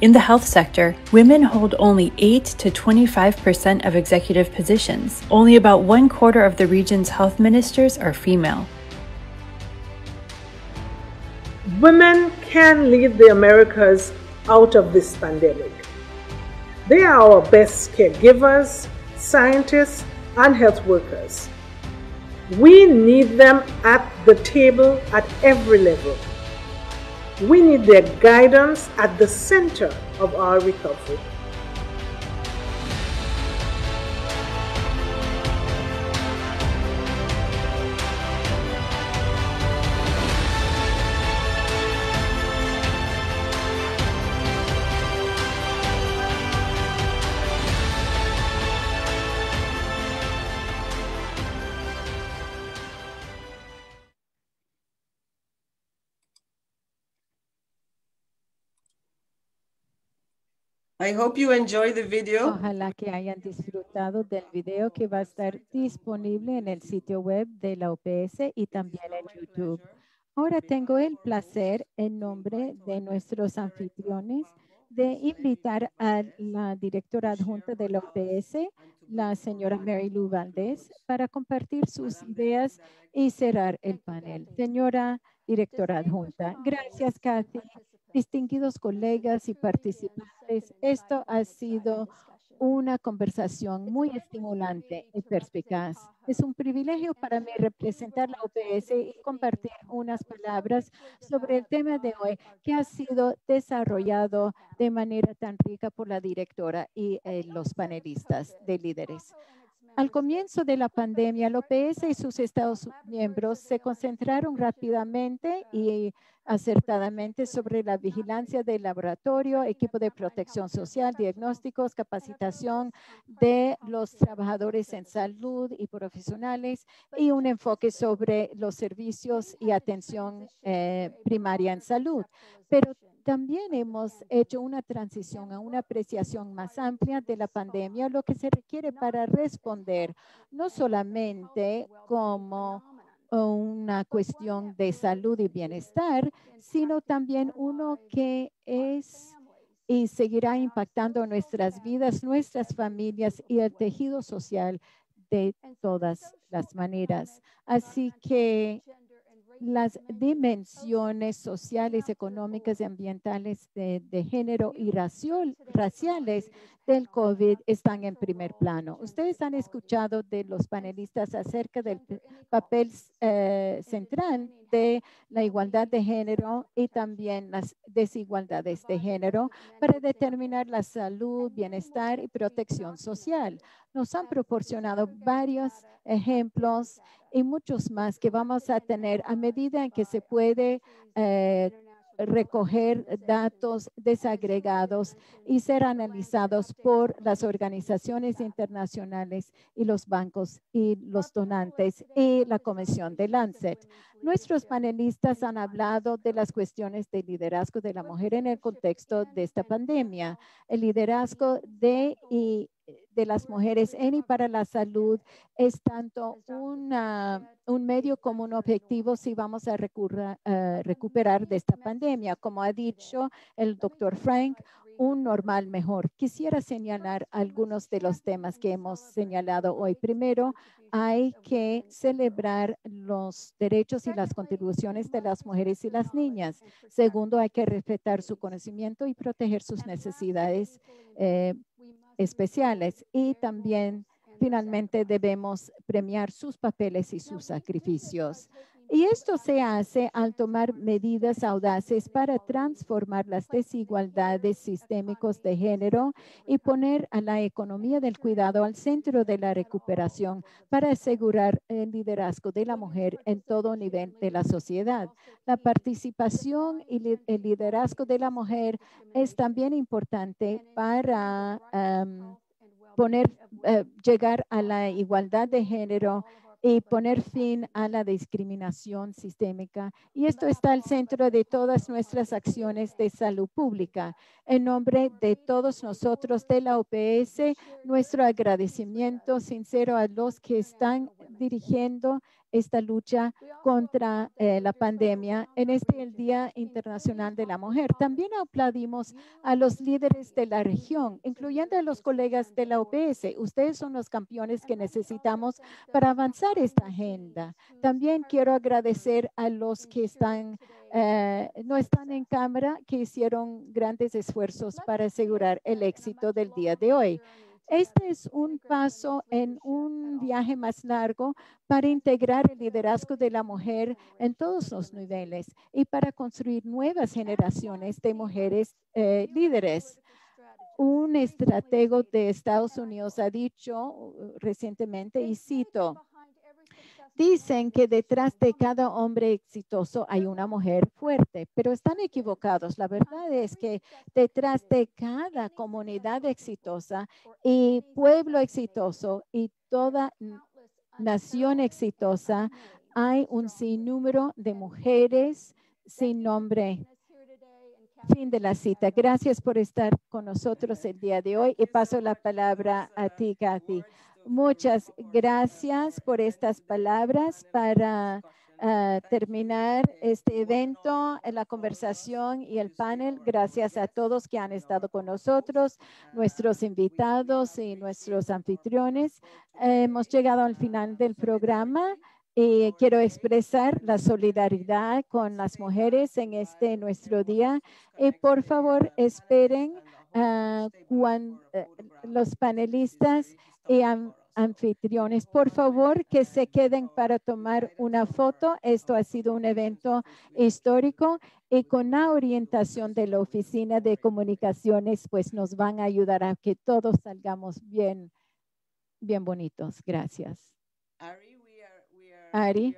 in the health sector, women hold only 8 to 25% of executive positions. Only about one quarter of the region's health ministers are female. Women can lead the Americas out of this pandemic. They are our best caregivers, scientists, and health workers. We need them at the table at every level we need their guidance at the center of our recovery. I hope you enjoy the video. Ojalá que hayan disfrutado del video que va a estar disponible en el sitio web de la OPS y también en YouTube. Ahora tengo el placer, en nombre de nuestros anfitriones, de invitar a la directora adjunta de la OPS, la señora Mary Lou Valdés, para compartir sus ideas y cerrar el panel. Señora directora adjunta, gracias, Kathy. Distinguidos colegas y participantes, esto ha sido una conversación muy estimulante y perspicaz. Es un privilegio para mí representar la OPS y compartir unas palabras sobre el tema de hoy que ha sido desarrollado de manera tan rica por la directora y eh, los panelistas de líderes. Al comienzo de la pandemia, el OPS y sus Estados miembros se concentraron rápidamente y acertadamente sobre la vigilancia del laboratorio, equipo de protección social, diagnósticos, capacitación de los trabajadores en salud y profesionales y un enfoque sobre los servicios y atención eh, primaria en salud. Pero también hemos hecho una transición a una apreciación más amplia de la pandemia, lo que se requiere para responder no solamente como eh, una cuestión de salud y bienestar, sino también uno que es y seguirá impactando nuestras vidas, nuestras familias y el tejido social de todas las maneras. Así que las dimensiones sociales, económicas y ambientales de, género y raciales del COVID están en primer plano. Ustedes han escuchado de los panelistas acerca del papel eh, central de la igualdad de género y también las desigualdades de género para determinar la salud, bienestar y protección social. Nos han proporcionado varios ejemplos y muchos más que vamos a tener a medida en que se puede eh, recoger datos desagregados y ser analizados por las organizaciones internacionales y los bancos y los donantes y la Comisión de Lancet. Nuestros panelistas han hablado de las cuestiones de liderazgo de la mujer en el contexto de esta pandemia, el liderazgo de y de las mujeres en y para la salud es tanto un medio como un objetivo si vamos a recuperar de esta pandemia. Como ha dicho el doctor Frank, un normal mejor. Quisiera señalar algunos de los temas que hemos señalado hoy. Primero, hay que celebrar los derechos y las contribuciones de las mujeres y las niñas. Segundo, hay que respetar su conocimiento y proteger sus necesidades eh, especiales y también finalmente debemos premiar sus papeles y sus sacrificios. Y esto se hace al tomar medidas audaces para transformar las desigualdades sistémicos de género y poner a la economía del cuidado al centro de la recuperación para asegurar el liderazgo de la mujer en todo nivel de la sociedad. La participación y el liderazgo de la mujer es también importante para eh, llegar a la igualdad de género y poner fin a la discriminación sistémica. Y esto está al centro de todas nuestras acciones de salud pública. En nombre de todos nosotros de la OPS, nuestro agradecimiento sincero a los que están dirigiendo esta lucha contra eh, la pandemia en este el Día Internacional de la Mujer. También aplaudimos a los líderes de la región, incluyendo a los colegas de la OPS. Ustedes son los campeones que necesitamos para avanzar esta agenda. También quiero agradecer a los que están eh, no están en cámara, que hicieron grandes esfuerzos para asegurar el éxito del día de hoy. Este es un paso en un viaje más largo para integrar el liderazgo de la mujer en todos los niveles y para construir nuevas generaciones de mujeres eh, líderes un estratego de Estados Unidos ha dicho uh, recientemente, y cito, dicen que detrás de cada hombre exitoso hay una mujer fuerte, pero están equivocados. La verdad es que detrás de cada comunidad exitosa y pueblo exitoso y toda nación exitosa hay un sinnúmero de mujeres sin nombre. Fin de la cita. Gracias por estar con nosotros el día de hoy y paso la palabra a ti, Kathy. Muchas gracias por estas palabras para ah, terminar este evento, la conversación y el panel. Gracias a todos que han estado con nosotros, nuestros invitados y nuestros anfitriones. Hemos llegado al final del programa. Y quiero expresar la solidaridad con las mujeres en este nuestro día. Y por favor, esperen Ah, eh, los panelistas y anfitriones. Por favor, que se queden para tomar una foto. Esto ha sido un evento histórico y con la orientación de la Oficina de Comunicaciones, pues nos van a ayudar a que todos salgamos bien, bien bonitos. Gracias. Ari,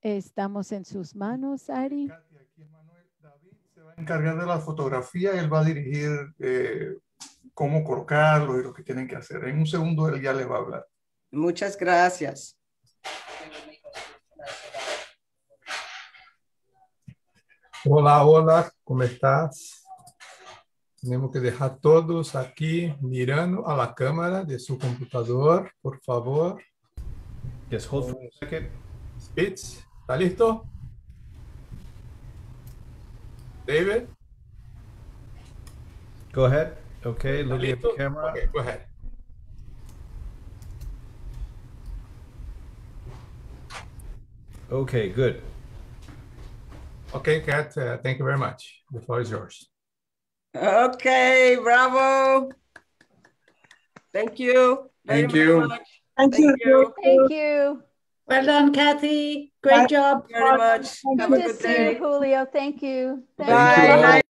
estamos en sus manos, Ari encargar de la fotografía, él va a dirigir eh, cómo colocarlo y lo que tienen que hacer. En un segundo él ya les va a hablar. Muchas gracias. Hola, hola, ¿cómo estás? Tenemos que dejar todos aquí mirando a la cámara de su computador, por favor. Yes, hold ¿está listo? David? Go ahead. Okay, look at the camera. Okay, go ahead. Okay, good. Okay, Kat, uh, thank you very much. The floor is yours. Okay, bravo. Thank you. Thank you. Thank, thank you. Thank you. Thank you. Well done, Kathy. Great Bye. job. Very much. Have good, good see you, Julio. Thank you. Thank Bye. You. Bye.